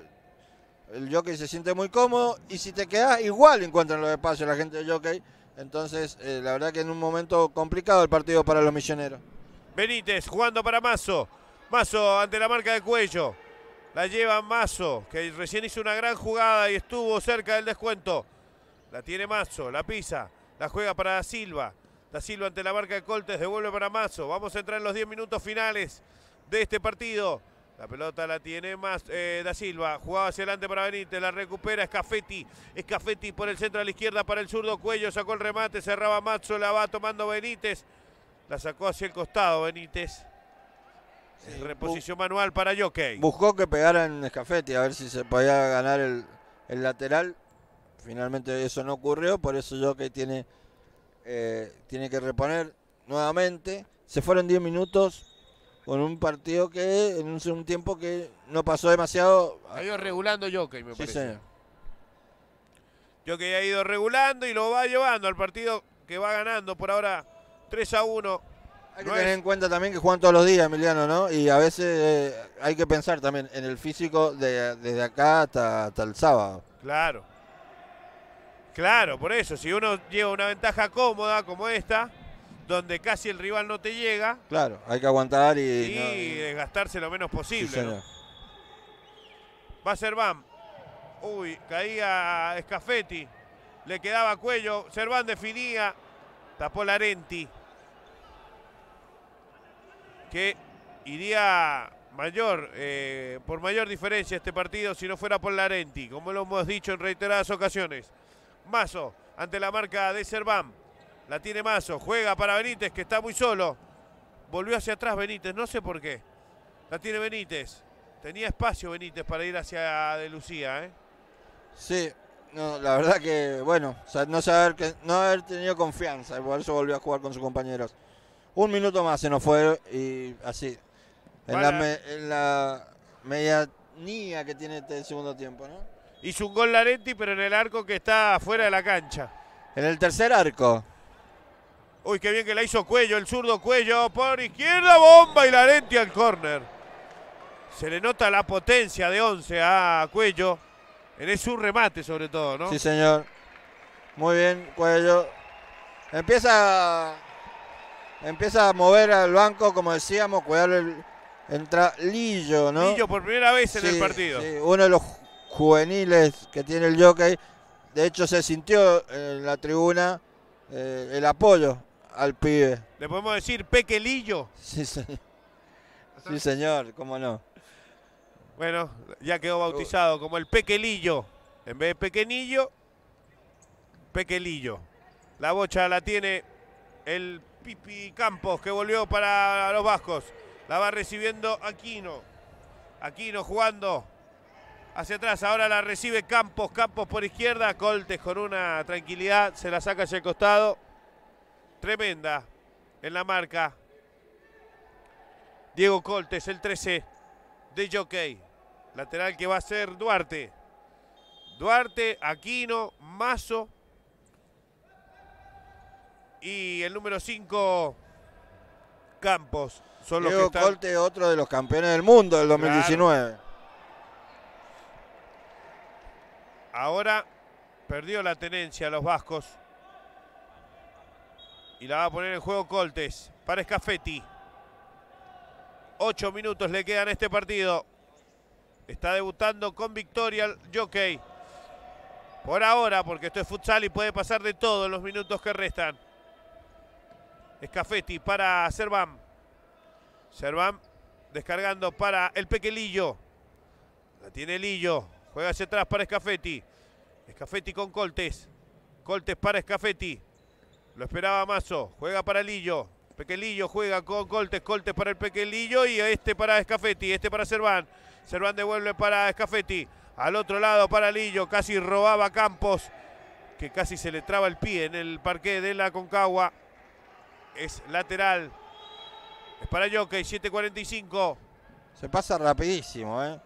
[SPEAKER 2] el jockey se siente muy cómodo y si te quedás, igual encuentran los espacios la gente de jockey. Entonces, eh, la verdad que en un momento complicado el partido para los misioneros.
[SPEAKER 1] Benítez jugando para Mazo. Mazo ante la marca de cuello. La lleva Mazo, que recién hizo una gran jugada y estuvo cerca del descuento. La tiene Mazo, la pisa, la juega para Da Silva. Da Silva ante la marca de Coltes, devuelve para Mazo. Vamos a entrar en los 10 minutos finales de este partido. La pelota la tiene más eh, Da Silva. Jugaba hacia adelante para Benítez. La recupera Escafetti. Escafetti por el centro a la izquierda para el zurdo. Cuello sacó el remate. Cerraba Mazo, La va tomando Benítez. La sacó hacia el costado Benítez. Reposición manual para Jockey.
[SPEAKER 2] Buscó que pegara en Escafetti a ver si se podía ganar el, lateral. Finalmente eso no ocurrió, por eso Jockey tiene, eh, tiene que reponer nuevamente. Se fueron 10 minutos con un partido que en un, tiempo que no pasó demasiado.
[SPEAKER 1] Ha ido regulando Jockey, me parece. Jockey ha ido regulando y lo va llevando al partido que va ganando por ahora 3 a 1 hay
[SPEAKER 2] que tener en cuenta también que juegan todos los días, Emiliano, ¿no? Y a veces eh, hay que pensar también en el físico desde acá hasta, el sábado.
[SPEAKER 1] Claro. Claro, por eso, si uno lleva una ventaja cómoda como esta, donde casi el rival no te llega.
[SPEAKER 2] Claro, hay que aguantar y.
[SPEAKER 1] desgastarse lo menos posible. Va a ser Uy, caía Scafetti. Le quedaba cuello. Serván definía. Tapó Larenti que iría mayor, eh, por mayor diferencia este partido si no fuera por Larenti, como lo hemos dicho en reiteradas ocasiones. Mazo ante la marca de Servam, La tiene Mazo, juega para Benítez que está muy solo. Volvió hacia atrás Benítez, no sé por qué. La tiene Benítez. Tenía espacio Benítez para ir hacia De Lucía, ¿eh?
[SPEAKER 2] Sí, la verdad que, bueno, no, saber que, no haber tenido confianza, por eso volvió a jugar con sus compañeros. Un minuto más se nos fue y así. En, la, media en medianía que tiene este segundo tiempo,
[SPEAKER 1] ¿no? Hizo un gol Larenti, pero en el arco que está fuera de la cancha.
[SPEAKER 2] En el tercer arco.
[SPEAKER 1] Uy, qué bien que la hizo Cuello, el zurdo Cuello. Por izquierda, bomba y Larenti al córner. Se le nota la potencia de 11 a Cuello. En su remate, sobre todo, ¿no? Sí, señor. Muy bien, Cuello.
[SPEAKER 2] Empieza Empieza a mover al banco, como decíamos, cuidar el. Entra Lillo, ¿no? Lillo por primera vez en el partido. uno de los juveniles que tiene el jockey. De hecho, se sintió en la tribuna eh, el apoyo al pibe.
[SPEAKER 1] ¿Le podemos decir Pequelillo?
[SPEAKER 2] Sí, señor.
[SPEAKER 1] Sí, señor, cómo no. Bueno, ya quedó bautizado como el Pequelillo. En vez de Pequenillo, Pequelillo. La bocha la tiene el Pipi Campos que volvió para los vascos. La va recibiendo Aquino. Aquino jugando hacia atrás. Ahora la recibe Campos. Campos por izquierda. Coltes con una tranquilidad. Se la saca hacia el costado. Tremenda en la marca. Diego Coltes, el 13 de Jockey. Lateral que va a ser Duarte. Duarte, Aquino, Mazo y el número 5, Campos. Son Colte,
[SPEAKER 2] otro de los campeones del mundo del 2019.
[SPEAKER 1] Ahora perdió la tenencia a los vascos. Y la va a poner en juego Coltes para Scafetti. Ocho minutos le quedan a este partido. Está debutando con victoria el jockey. Por ahora, porque esto es futsal y puede pasar de todo los minutos que restan. Escafetti para Servan. Servan descargando para el Pequelillo. La tiene Lillo. Juega hacia atrás para Escafetti. Escafetti con Coltes. Coltes para Escafetti. Lo esperaba Mazo. Juega para Lillo. Pequelillo juega con Coltes. Coltes para el Pequelillo y este para Escafetti. Este para Servan. Servan devuelve para Escafetti. Al otro lado para Lillo. Casi robaba Campos. Que casi se le traba el pie en el parque de la Concagua. Es lateral. Es para Jockey, 7.45.
[SPEAKER 2] Se pasa rapidísimo, ¿eh?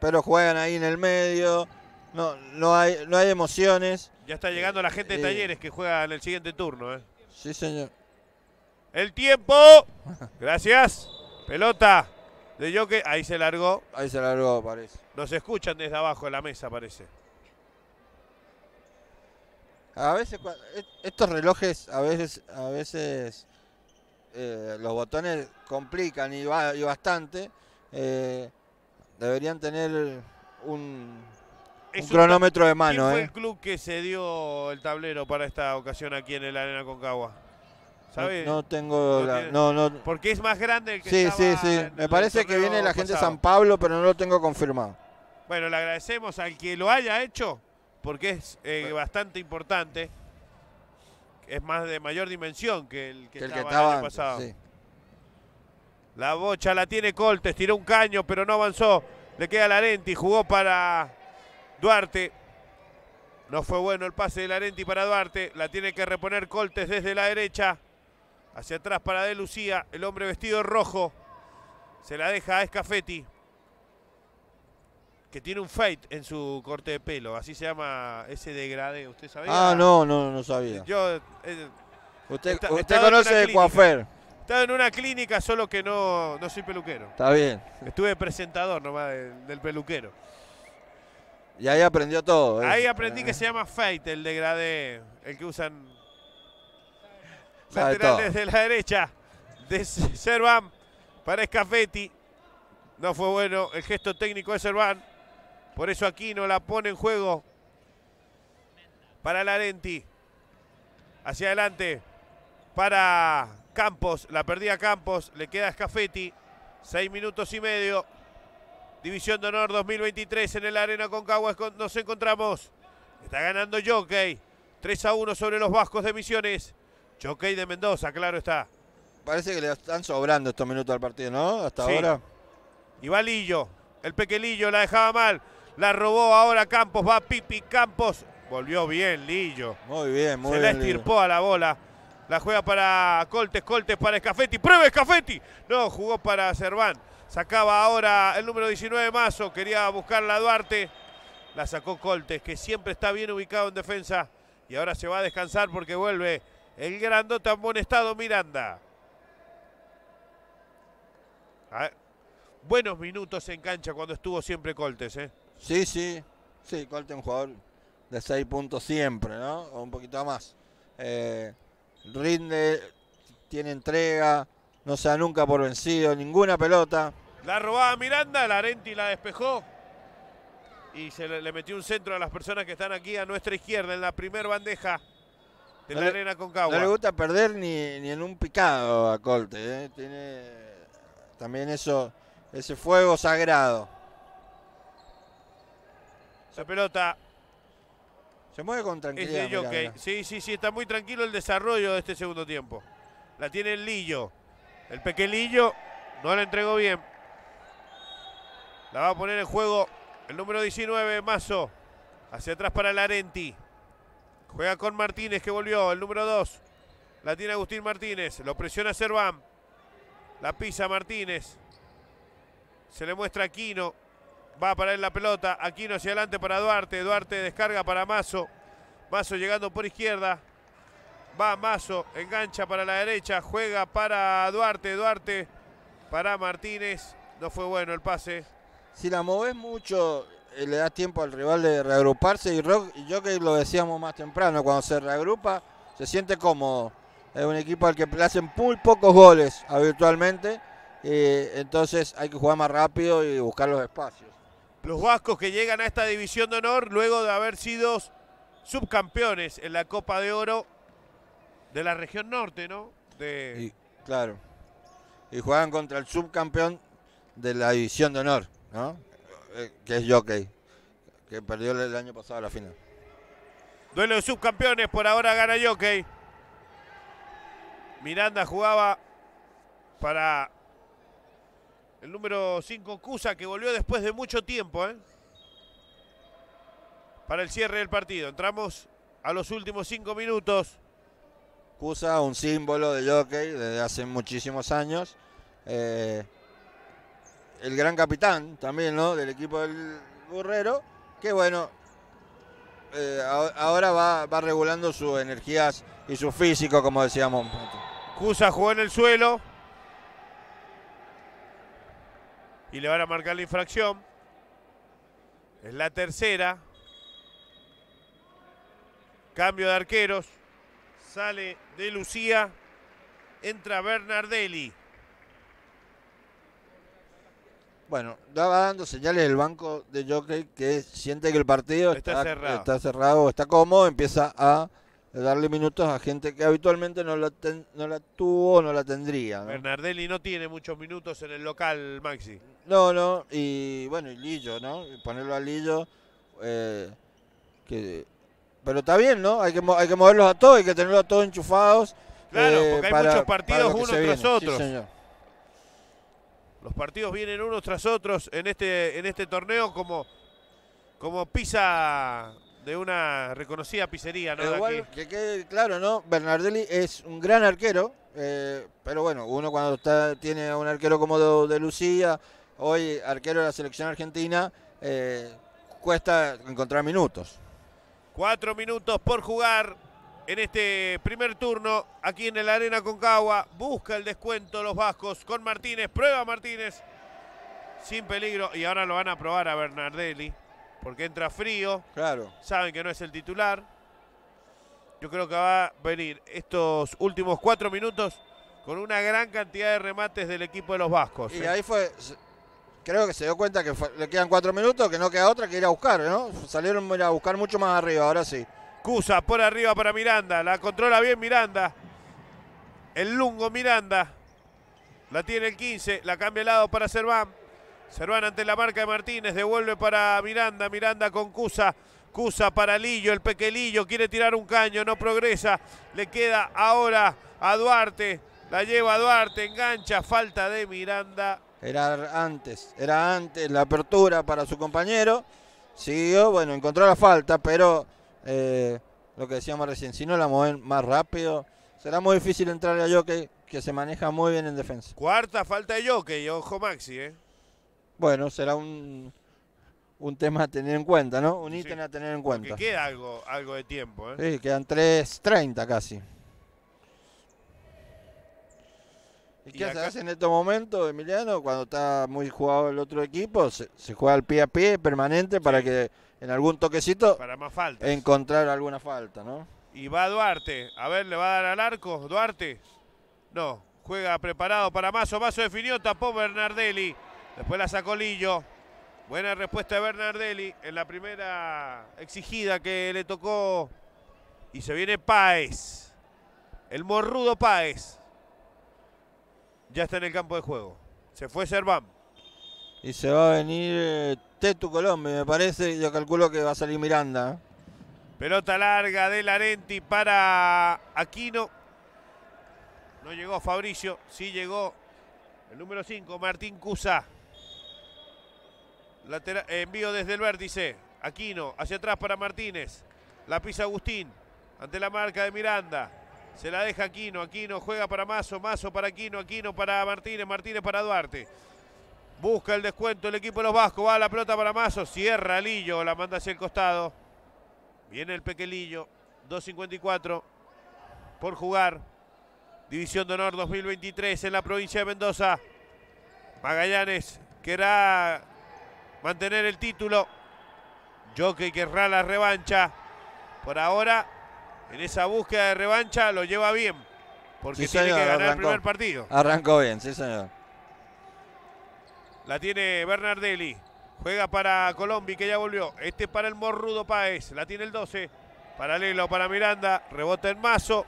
[SPEAKER 2] pero juegan ahí en el medio. No, no, hay, no hay emociones.
[SPEAKER 1] Ya está llegando la gente de eh, Talleres que juega en el siguiente turno, ¿eh? Sí, señor. El tiempo. Gracias. Pelota de Jockey. Ahí se largó. Ahí se largó, parece. Nos escuchan desde abajo de la mesa, parece. A veces, e, estos
[SPEAKER 2] relojes, a veces, a veces eh, los botones complican
[SPEAKER 1] y, bastante.
[SPEAKER 2] Eh, deberían tener
[SPEAKER 1] un, cronómetro de mano. ¿Quién fue ¿eh? el club que se dio el tablero para esta ocasión aquí en el Arena Concagua? No, tengo la, no, no. Porque es más grande el que Sí, sí, sí. Me parece que viene la gente de San
[SPEAKER 2] Pablo, pero no lo tengo confirmado.
[SPEAKER 1] Bueno, le agradecemos al que lo haya hecho porque es eh, bastante importante. Es más de mayor dimensión que el que, estaba, el, año pasado. La bocha la tiene Coltes, tiró un caño, pero no avanzó. Le queda Larenti, jugó para Duarte. No fue bueno el pase de Larenti para Duarte. La tiene que reponer Coltes desde la derecha. Hacia atrás para De Lucía, el hombre vestido rojo. Se la deja a Escafetti que tiene un fade en su corte de pelo, así se llama ese degradé, ¿usted sabía? Ah, no, no, no sabía. Yo, eh, usted, conoce de Coafer. Estaba en una clínica, solo que no, soy peluquero. Está bien. Estuve presentador nomás del, peluquero.
[SPEAKER 2] Y ahí aprendió todo. Eh. Ahí aprendí que se
[SPEAKER 1] llama fade el degradé, el que usan Laterales de desde la derecha de Servan para Scafetti. No fue bueno el gesto técnico de Servan. Por eso aquí no la pone en juego para Larenti. Hacia adelante para Campos. La perdía Campos. Le queda Scafetti. Seis minutos y medio. División de Honor 2023 en el Arena Concagua. Nos encontramos. Está ganando Jockey. 3 a 1 sobre los vascos de Misiones. Jockey de Mendoza, claro está.
[SPEAKER 2] Parece que le están sobrando estos minutos al partido, ¿no? Hasta ahora.
[SPEAKER 1] Y valillo El Pequelillo la dejaba mal. La robó ahora Campos, va Pipi Campos. Volvió bien Lillo.
[SPEAKER 2] Muy bien, muy bien. Se la estirpó
[SPEAKER 1] a la bola. La juega para Coltes, Coltes para Escafetti. ¡Pruebe Escafetti! No, jugó para Cerván. Sacaba ahora el número 19 Mazo. Quería buscarla a Duarte. La sacó Coltes, que siempre está bien ubicado en defensa. Y ahora se va a descansar porque vuelve el grandota en buen estado Miranda. Buenos minutos en cancha cuando estuvo siempre Coltes, ¿eh? Sí, sí,
[SPEAKER 2] sí, Colte un jugador de seis puntos siempre, ¿no? O un poquito más. Eh, rinde, tiene entrega, no se da nunca por vencido, ninguna pelota.
[SPEAKER 1] La robaba Miranda, Larenti la despejó y se le, metió un centro a las personas que están aquí a nuestra izquierda en la primera bandeja de la arena arena Concagua. No le gusta
[SPEAKER 2] perder ni, ni en un picado a Colte, ¿eh? tiene también eso, ese fuego sagrado.
[SPEAKER 1] La pelota. Se mueve con tranquilidad. Sí, sí, sí, está muy tranquilo el desarrollo de este segundo tiempo. La tiene el Lillo. El lillo no la entregó bien. La va a poner en juego el número 19, Mazo. Hacia atrás para Larenti. Juega con Martínez que volvió, el número 2. La tiene Agustín Martínez. Lo presiona Cerván. La pisa Martínez. Se le muestra Quino Va a parar la pelota. aquí Aquino hacia adelante para Duarte. Duarte descarga para Mazo. Mazo llegando por izquierda. Va Mazo. Engancha para la derecha. Juega para Duarte. Duarte para Martínez. No fue bueno el pase.
[SPEAKER 2] Si la moves mucho, eh, le das tiempo al rival de reagruparse. Y, Rock, y yo que lo decíamos más temprano, cuando se reagrupa, se siente cómodo. Es un equipo al que le hacen muy pocos goles habitualmente. Eh, entonces hay que jugar más rápido y buscar los espacios
[SPEAKER 1] los vascos que llegan a esta división de honor luego de haber sido subcampeones en la Copa de Oro de la región norte, ¿no? De...
[SPEAKER 2] claro. Y juegan contra el subcampeón de la división de honor, ¿no? Eh, que es Jockey, que perdió el año pasado la final.
[SPEAKER 1] Duelo de subcampeones, por ahora gana Jockey. Miranda jugaba para el número 5, Cusa, que volvió después de mucho tiempo. ¿eh? Para el cierre del partido. Entramos a los últimos 5 minutos.
[SPEAKER 2] Cusa, un símbolo de jockey desde hace muchísimos años. Eh, el gran capitán también, ¿no? Del equipo del Burrero. Que bueno, eh, ahora va, va regulando sus energías y su físico, como decíamos. Cusa jugó en el suelo.
[SPEAKER 1] y le van a marcar la infracción. Es la tercera. Cambio de arqueros. Sale de Lucía. Entra Bernardelli.
[SPEAKER 2] Bueno, ya va dando señales el banco de Jockey que siente que el partido está, está cerrado. está cerrado, está cómodo, empieza a darle minutos a gente que habitualmente no la, no la tuvo no la tendría.
[SPEAKER 1] Bernardelli no tiene muchos minutos en el local, Maxi.
[SPEAKER 2] No, no, y bueno, y Lillo, ¿no? ponerlo a Lillo, eh, pero está bien, ¿no? Hay que, hay que moverlos a todos, hay que tenerlos a todos enchufados. Claro, eh, porque hay muchos partidos unos tras otros. Sí, señor.
[SPEAKER 1] Los partidos vienen unos tras otros en este, en este torneo como, como pisa de una reconocida pizzería. ¿no? que
[SPEAKER 2] claro, ¿no? Bernardelli es un gran arquero, eh, pero bueno, uno cuando tiene a un arquero como de, Lucía, hoy arquero de la selección argentina, eh, cuesta encontrar minutos.
[SPEAKER 1] Cuatro minutos por jugar en este primer turno aquí en el Arena Concagua. Busca el descuento los vascos con Martínez. Prueba Martínez sin peligro y ahora lo van a probar a Bernardelli porque entra frío. Claro. Saben que no es el titular. Yo creo que va a venir estos últimos cuatro minutos con una gran cantidad de remates del equipo de los vascos. Y ¿eh? ahí fue,
[SPEAKER 2] creo que se dio cuenta que le quedan cuatro minutos, que no queda otra que ir a buscar, ¿no? Salieron a buscar mucho más arriba, ahora sí. Cusa
[SPEAKER 1] por arriba para Miranda, la controla bien Miranda. El lungo Miranda. La tiene el 15, la cambia el lado para Serván. Serván ante la marca de Martínez, devuelve para Miranda, Miranda con Cusa, Cusa para Lillo, el pequeñillo quiere tirar un caño, no progresa, le queda ahora a Duarte, la lleva a Duarte, engancha, falta de Miranda.
[SPEAKER 2] Era antes, era antes la apertura para su compañero, siguió, bueno, encontró la falta, pero eh, lo que decíamos recién, si no la mueven más rápido, será muy difícil entrar a Jockey, que se maneja muy bien en defensa.
[SPEAKER 1] Cuarta falta de Jockey, ojo Maxi, ¿eh?
[SPEAKER 2] Bueno, será un, tema a tener en cuenta, ¿no? Un ítem a tener en cuenta. Que queda
[SPEAKER 1] algo, algo de tiempo, ¿eh? Sí,
[SPEAKER 2] quedan 3.30 casi. ¿Y, qué hace en estos momentos, Emiliano? Cuando está muy jugado el otro equipo, se, juega al pie a pie permanente para que en algún toquecito para más encontrar alguna falta, ¿no?
[SPEAKER 1] Y va Duarte. A ver, ¿le va a dar al arco? ¿Duarte? No. Juega preparado para Mazo. Mazo definió, tapó Bernardelli. Después la sacó Lillo. Buena respuesta de Bernardelli en la primera exigida que le tocó. Y se viene Páez. El morrudo Páez. Ya está en el campo de juego. Se fue Cerván.
[SPEAKER 2] Y se va a venir eh, Tetu Colombia, me parece. Yo calculo que va a salir Miranda.
[SPEAKER 1] Pelota larga de Larenti para Aquino. No llegó Fabricio, sí llegó el número 5, Martín Cusa. Eh, envío desde el vértice. Aquino, hacia atrás para Martínez. La pisa Agustín. Ante la marca de Miranda. Se la deja Aquino. Aquino juega para Mazo. Mazo para Aquino. Aquino para Martínez. Martínez para Duarte. Busca el descuento el equipo de los Vascos. Va la pelota para Mazo. Cierra Lillo. La manda hacia el costado. Viene el Pequelillo. 2.54 por jugar. División de Honor 2023 en la provincia de Mendoza. Magallanes que era mantener el título. Jockey querrá la revancha. Por ahora, en esa búsqueda de revancha, lo lleva bien. Porque tiene que ganar el primer partido.
[SPEAKER 2] Arrancó bien, sí, señor.
[SPEAKER 1] La tiene Bernardelli. Juega para Colombi, que ya volvió. Este es para el Morrudo Paez. La tiene el 12. Paralelo para Miranda. Rebota en Mazo.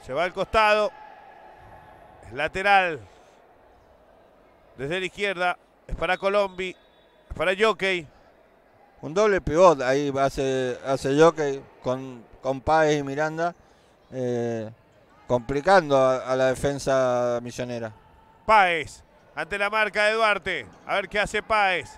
[SPEAKER 1] Se va al costado. lateral. Desde la izquierda. Es para Colombi. Para Jockey. Un doble
[SPEAKER 2] pivot ahí hace, hace Jockey con, con Páez y Miranda, eh, complicando a, la defensa misionera.
[SPEAKER 1] Páez ante la marca de Duarte. A ver qué hace Páez.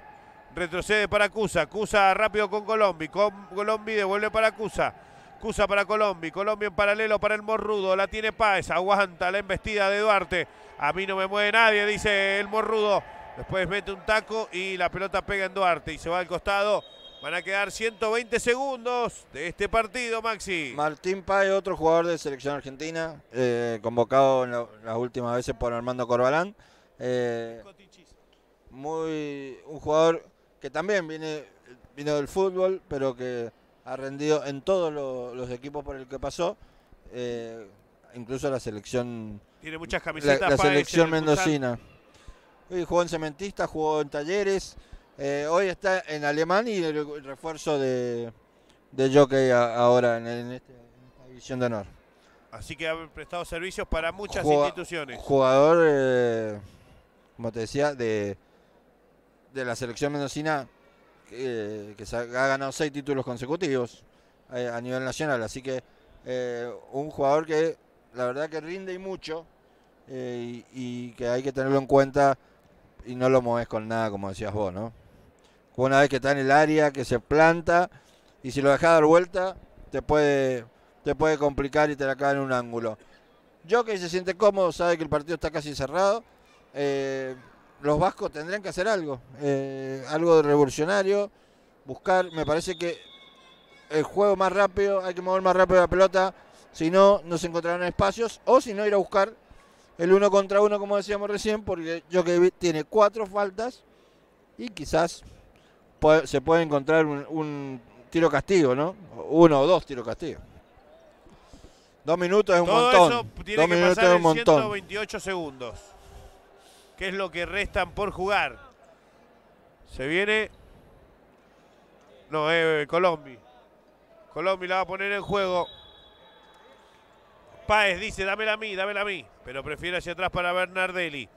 [SPEAKER 1] Retrocede para Cusa. Cusa rápido con Colombi. Con Colombi devuelve para Cusa. Cusa para Colombi. Colombia en paralelo para el Morrudo. La tiene Páez. Aguanta la embestida de Duarte. A mí no me mueve nadie, dice el Morrudo. Después mete un taco y la pelota pega en Duarte y se va al costado. Van a quedar 120 segundos de este partido, Maxi. Martín Páez, otro jugador de selección argentina,
[SPEAKER 2] eh, convocado en las últimas veces por Armando Corbalán. Eh, muy, un jugador que también viene, vino del fútbol, pero que ha rendido en todos los equipos por el que pasó, eh, incluso la selección. Tiene muchas camisetas. La, selección mendocina jugó en Cementista, jugó en Talleres. Eh, hoy está en alemán y el, refuerzo de, de Jockey ahora este, en, esta división de honor.
[SPEAKER 1] Así que ha prestado servicios para muchas instituciones.
[SPEAKER 2] Jugador, eh, como te decía, de, de la selección mendocina
[SPEAKER 1] que ha ganado
[SPEAKER 2] seis títulos consecutivos eh, a nivel nacional. Así que un jugador que la verdad que rinde y mucho y que hay que tenerlo en cuenta y no lo mueves con nada, como decías vos, ¿no? Una vez que está en el área, que se planta, y si lo dejas dar vuelta, te puede, te puede complicar y te la cae en un ángulo. Yo que se siente cómodo, sabe que el partido está casi cerrado. Eh, los vascos tendrían que hacer algo, eh, algo de revolucionario, buscar, me parece que el juego más rápido, hay que mover más rápido la pelota, si no, no se encontrarán espacios, o si no, ir a buscar el uno contra uno, como decíamos recién, porque yo que tiene cuatro faltas y quizás se puede encontrar un, tiro castigo, ¿no? Uno o dos tiros castigo. Dos minutos es un Todo montón. Eso tiene dos que minutos pasar es un montón.
[SPEAKER 1] 128 segundos. ¿Qué es lo que restan por jugar? Se viene. No, eh, Colombi. Colombi la va a poner en juego. Paez dice, dámela a mí, dámela a mí. Pero prefiere hacia atrás para Bernardelli.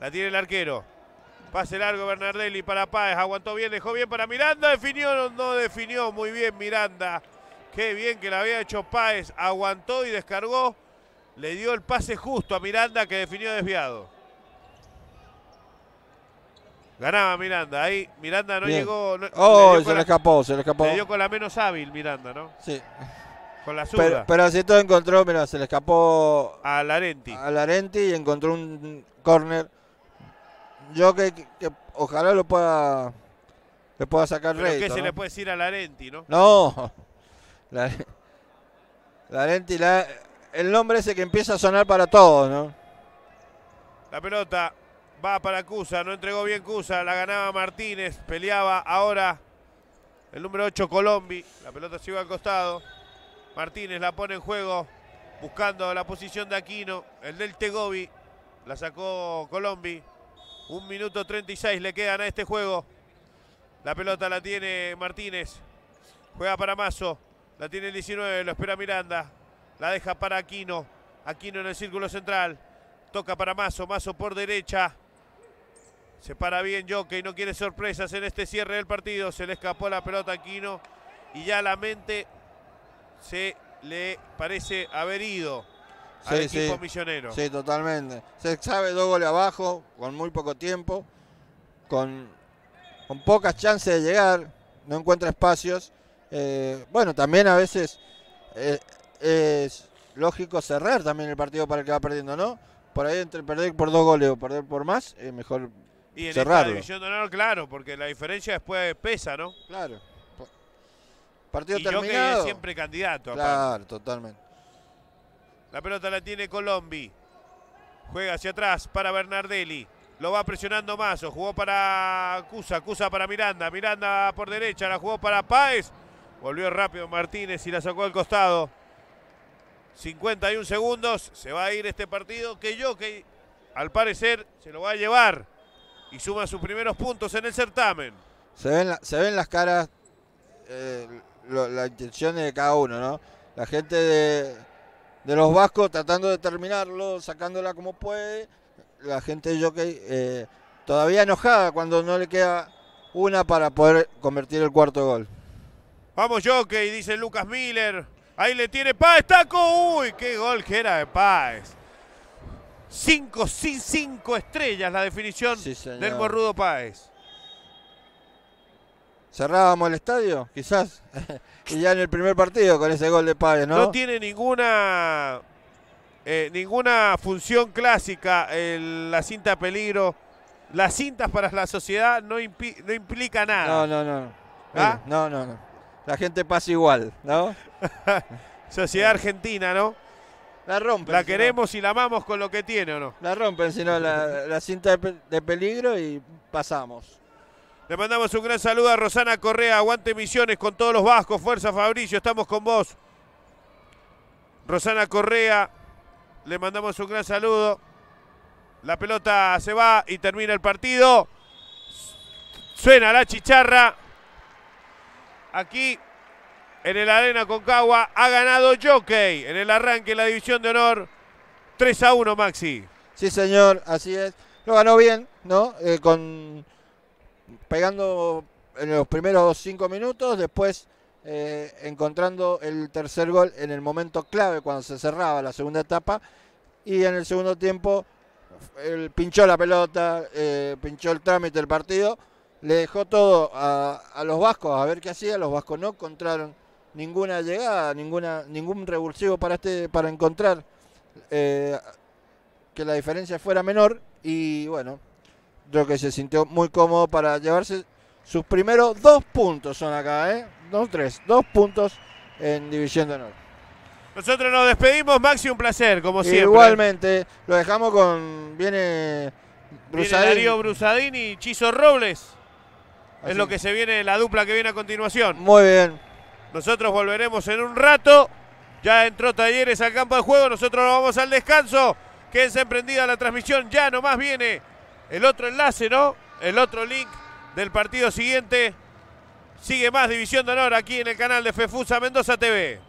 [SPEAKER 1] La tiene el arquero. Pase largo Bernardelli para Paez. Aguantó bien, dejó bien para Miranda. Definió, no definió muy bien Miranda. Qué bien que la había hecho Páez. Aguantó y descargó. Le dio el pase justo a Miranda que definió desviado. Ganaba Miranda. Ahí Miranda no llegó. oh, se le escapó,
[SPEAKER 2] se le escapó. Se dio
[SPEAKER 1] con la menos hábil Miranda, ¿no? Sí.
[SPEAKER 2] Pero, así todo encontró, mira, se le escapó a Larenti. A Larenti y encontró un corner. Yo que, ojalá lo pueda le pueda sacar ¿Pero ¿Qué se le puede decir a Larenti, no? No. Larenti, el nombre ese que empieza a sonar para todos, ¿no?
[SPEAKER 1] La pelota va para Cusa, no entregó bien Cusa, la ganaba Martínez, peleaba ahora el número 8 Colombi, la pelota se iba al costado. Martínez la pone en juego buscando la posición de Aquino, el del Tegobi, la sacó Colombi. Un minuto 36 le quedan a este juego. La pelota la tiene Martínez, juega para Mazo, la tiene el 19, lo espera Miranda, la deja para Aquino, Aquino en el círculo central, toca para Mazo, Mazo por derecha. Se para bien Jockey, no quiere sorpresas en este cierre del partido. Se le escapó la pelota a Aquino y ya la mente se le parece haber ido al equipo millonero. Sí,
[SPEAKER 2] totalmente. Se sabe dos goles abajo, con muy poco tiempo, con, pocas chances de llegar, no encuentra espacios. Eh, bueno, también a veces eh, es lógico cerrar también el partido para el que va perdiendo, ¿no? Por ahí entre perder por dos goles o perder por más, es mejor
[SPEAKER 1] y cerrarlo. claro, porque la diferencia después pesa, ¿no? Claro. Partido y terminado. Yo que siempre candidato. Claro, totalmente. La pelota la tiene Colombi. Juega hacia atrás para Bernardelli. Lo va presionando Mazo. Jugó para Cusa. Cusa para Miranda. Miranda por derecha. La jugó para Páez. Volvió rápido Martínez y la sacó al costado. 51 segundos. Se va a ir este partido que yo que al parecer se lo va a llevar. Y suma sus primeros puntos en el certamen.
[SPEAKER 2] Se ven, se ven las caras eh, la intención de cada uno, ¿no? La gente de, los vascos tratando de terminarlo, sacándola como puede. La gente de Jockey eh, todavía enojada cuando no le queda una para poder convertir el cuarto gol.
[SPEAKER 1] Vamos Jockey, dice Lucas Miller. Ahí le tiene Páez, taco. Uy, qué gol que era de Páez. Cinco, cinco estrellas la definición sí, del Morrudo Páez cerrábamos
[SPEAKER 2] el estadio, quizás. y ya en el primer partido con ese gol de Páez, ¿no? No
[SPEAKER 1] tiene ninguna eh, ninguna función clásica la cinta peligro. Las cintas para la sociedad no, implica nada. No, no, no. ¿Ah? No, no, no. La gente pasa igual, ¿no? sociedad argentina, ¿no? La rompen. La queremos y la amamos con lo que tiene, ¿o no?
[SPEAKER 2] La rompen, sino la, la cinta de peligro
[SPEAKER 1] y pasamos. Le mandamos un gran saludo a Rosana Correa, aguante Misiones con todos los vascos, fuerza Fabricio, estamos con vos. Rosana Correa, le mandamos un gran saludo. La pelota se va y termina el partido. Suena la chicharra. Aquí en el Arena Concagua ha ganado Jockey en el arranque la división de honor. 3 a 1, Maxi.
[SPEAKER 2] Sí, señor, así es. Lo ganó bien, ¿no? Eh, con pegando en los primeros cinco minutos, después eh, encontrando el tercer gol en el momento clave cuando se cerraba la segunda etapa y en el segundo tiempo él pinchó la pelota, eh, pinchó el trámite del partido, le dejó todo a, los vascos a ver qué hacía, los vascos no encontraron ninguna llegada, ninguna, ningún revulsivo para este, para encontrar eh, que la diferencia fuera menor y bueno, creo que se sintió muy cómodo para llevarse sus primeros dos puntos. Son acá, ¿eh? Dos, tres. Dos puntos en División de Honor.
[SPEAKER 1] Nosotros nos despedimos, Maxi, un placer, como siempre. Igualmente,
[SPEAKER 2] lo dejamos con. Viene. Darío
[SPEAKER 1] Brusadini y Chizo Robles. Es lo que se viene, la dupla que viene a continuación. Muy bien. Nosotros volveremos en un rato. Ya entró Talleres al campo de juego. Nosotros nos vamos al descanso. Quédense emprendida la transmisión. Ya nomás viene el otro enlace, ¿no? El otro link del partido siguiente. Sigue más División de Honor aquí en el canal de FEFUSA Mendoza TV.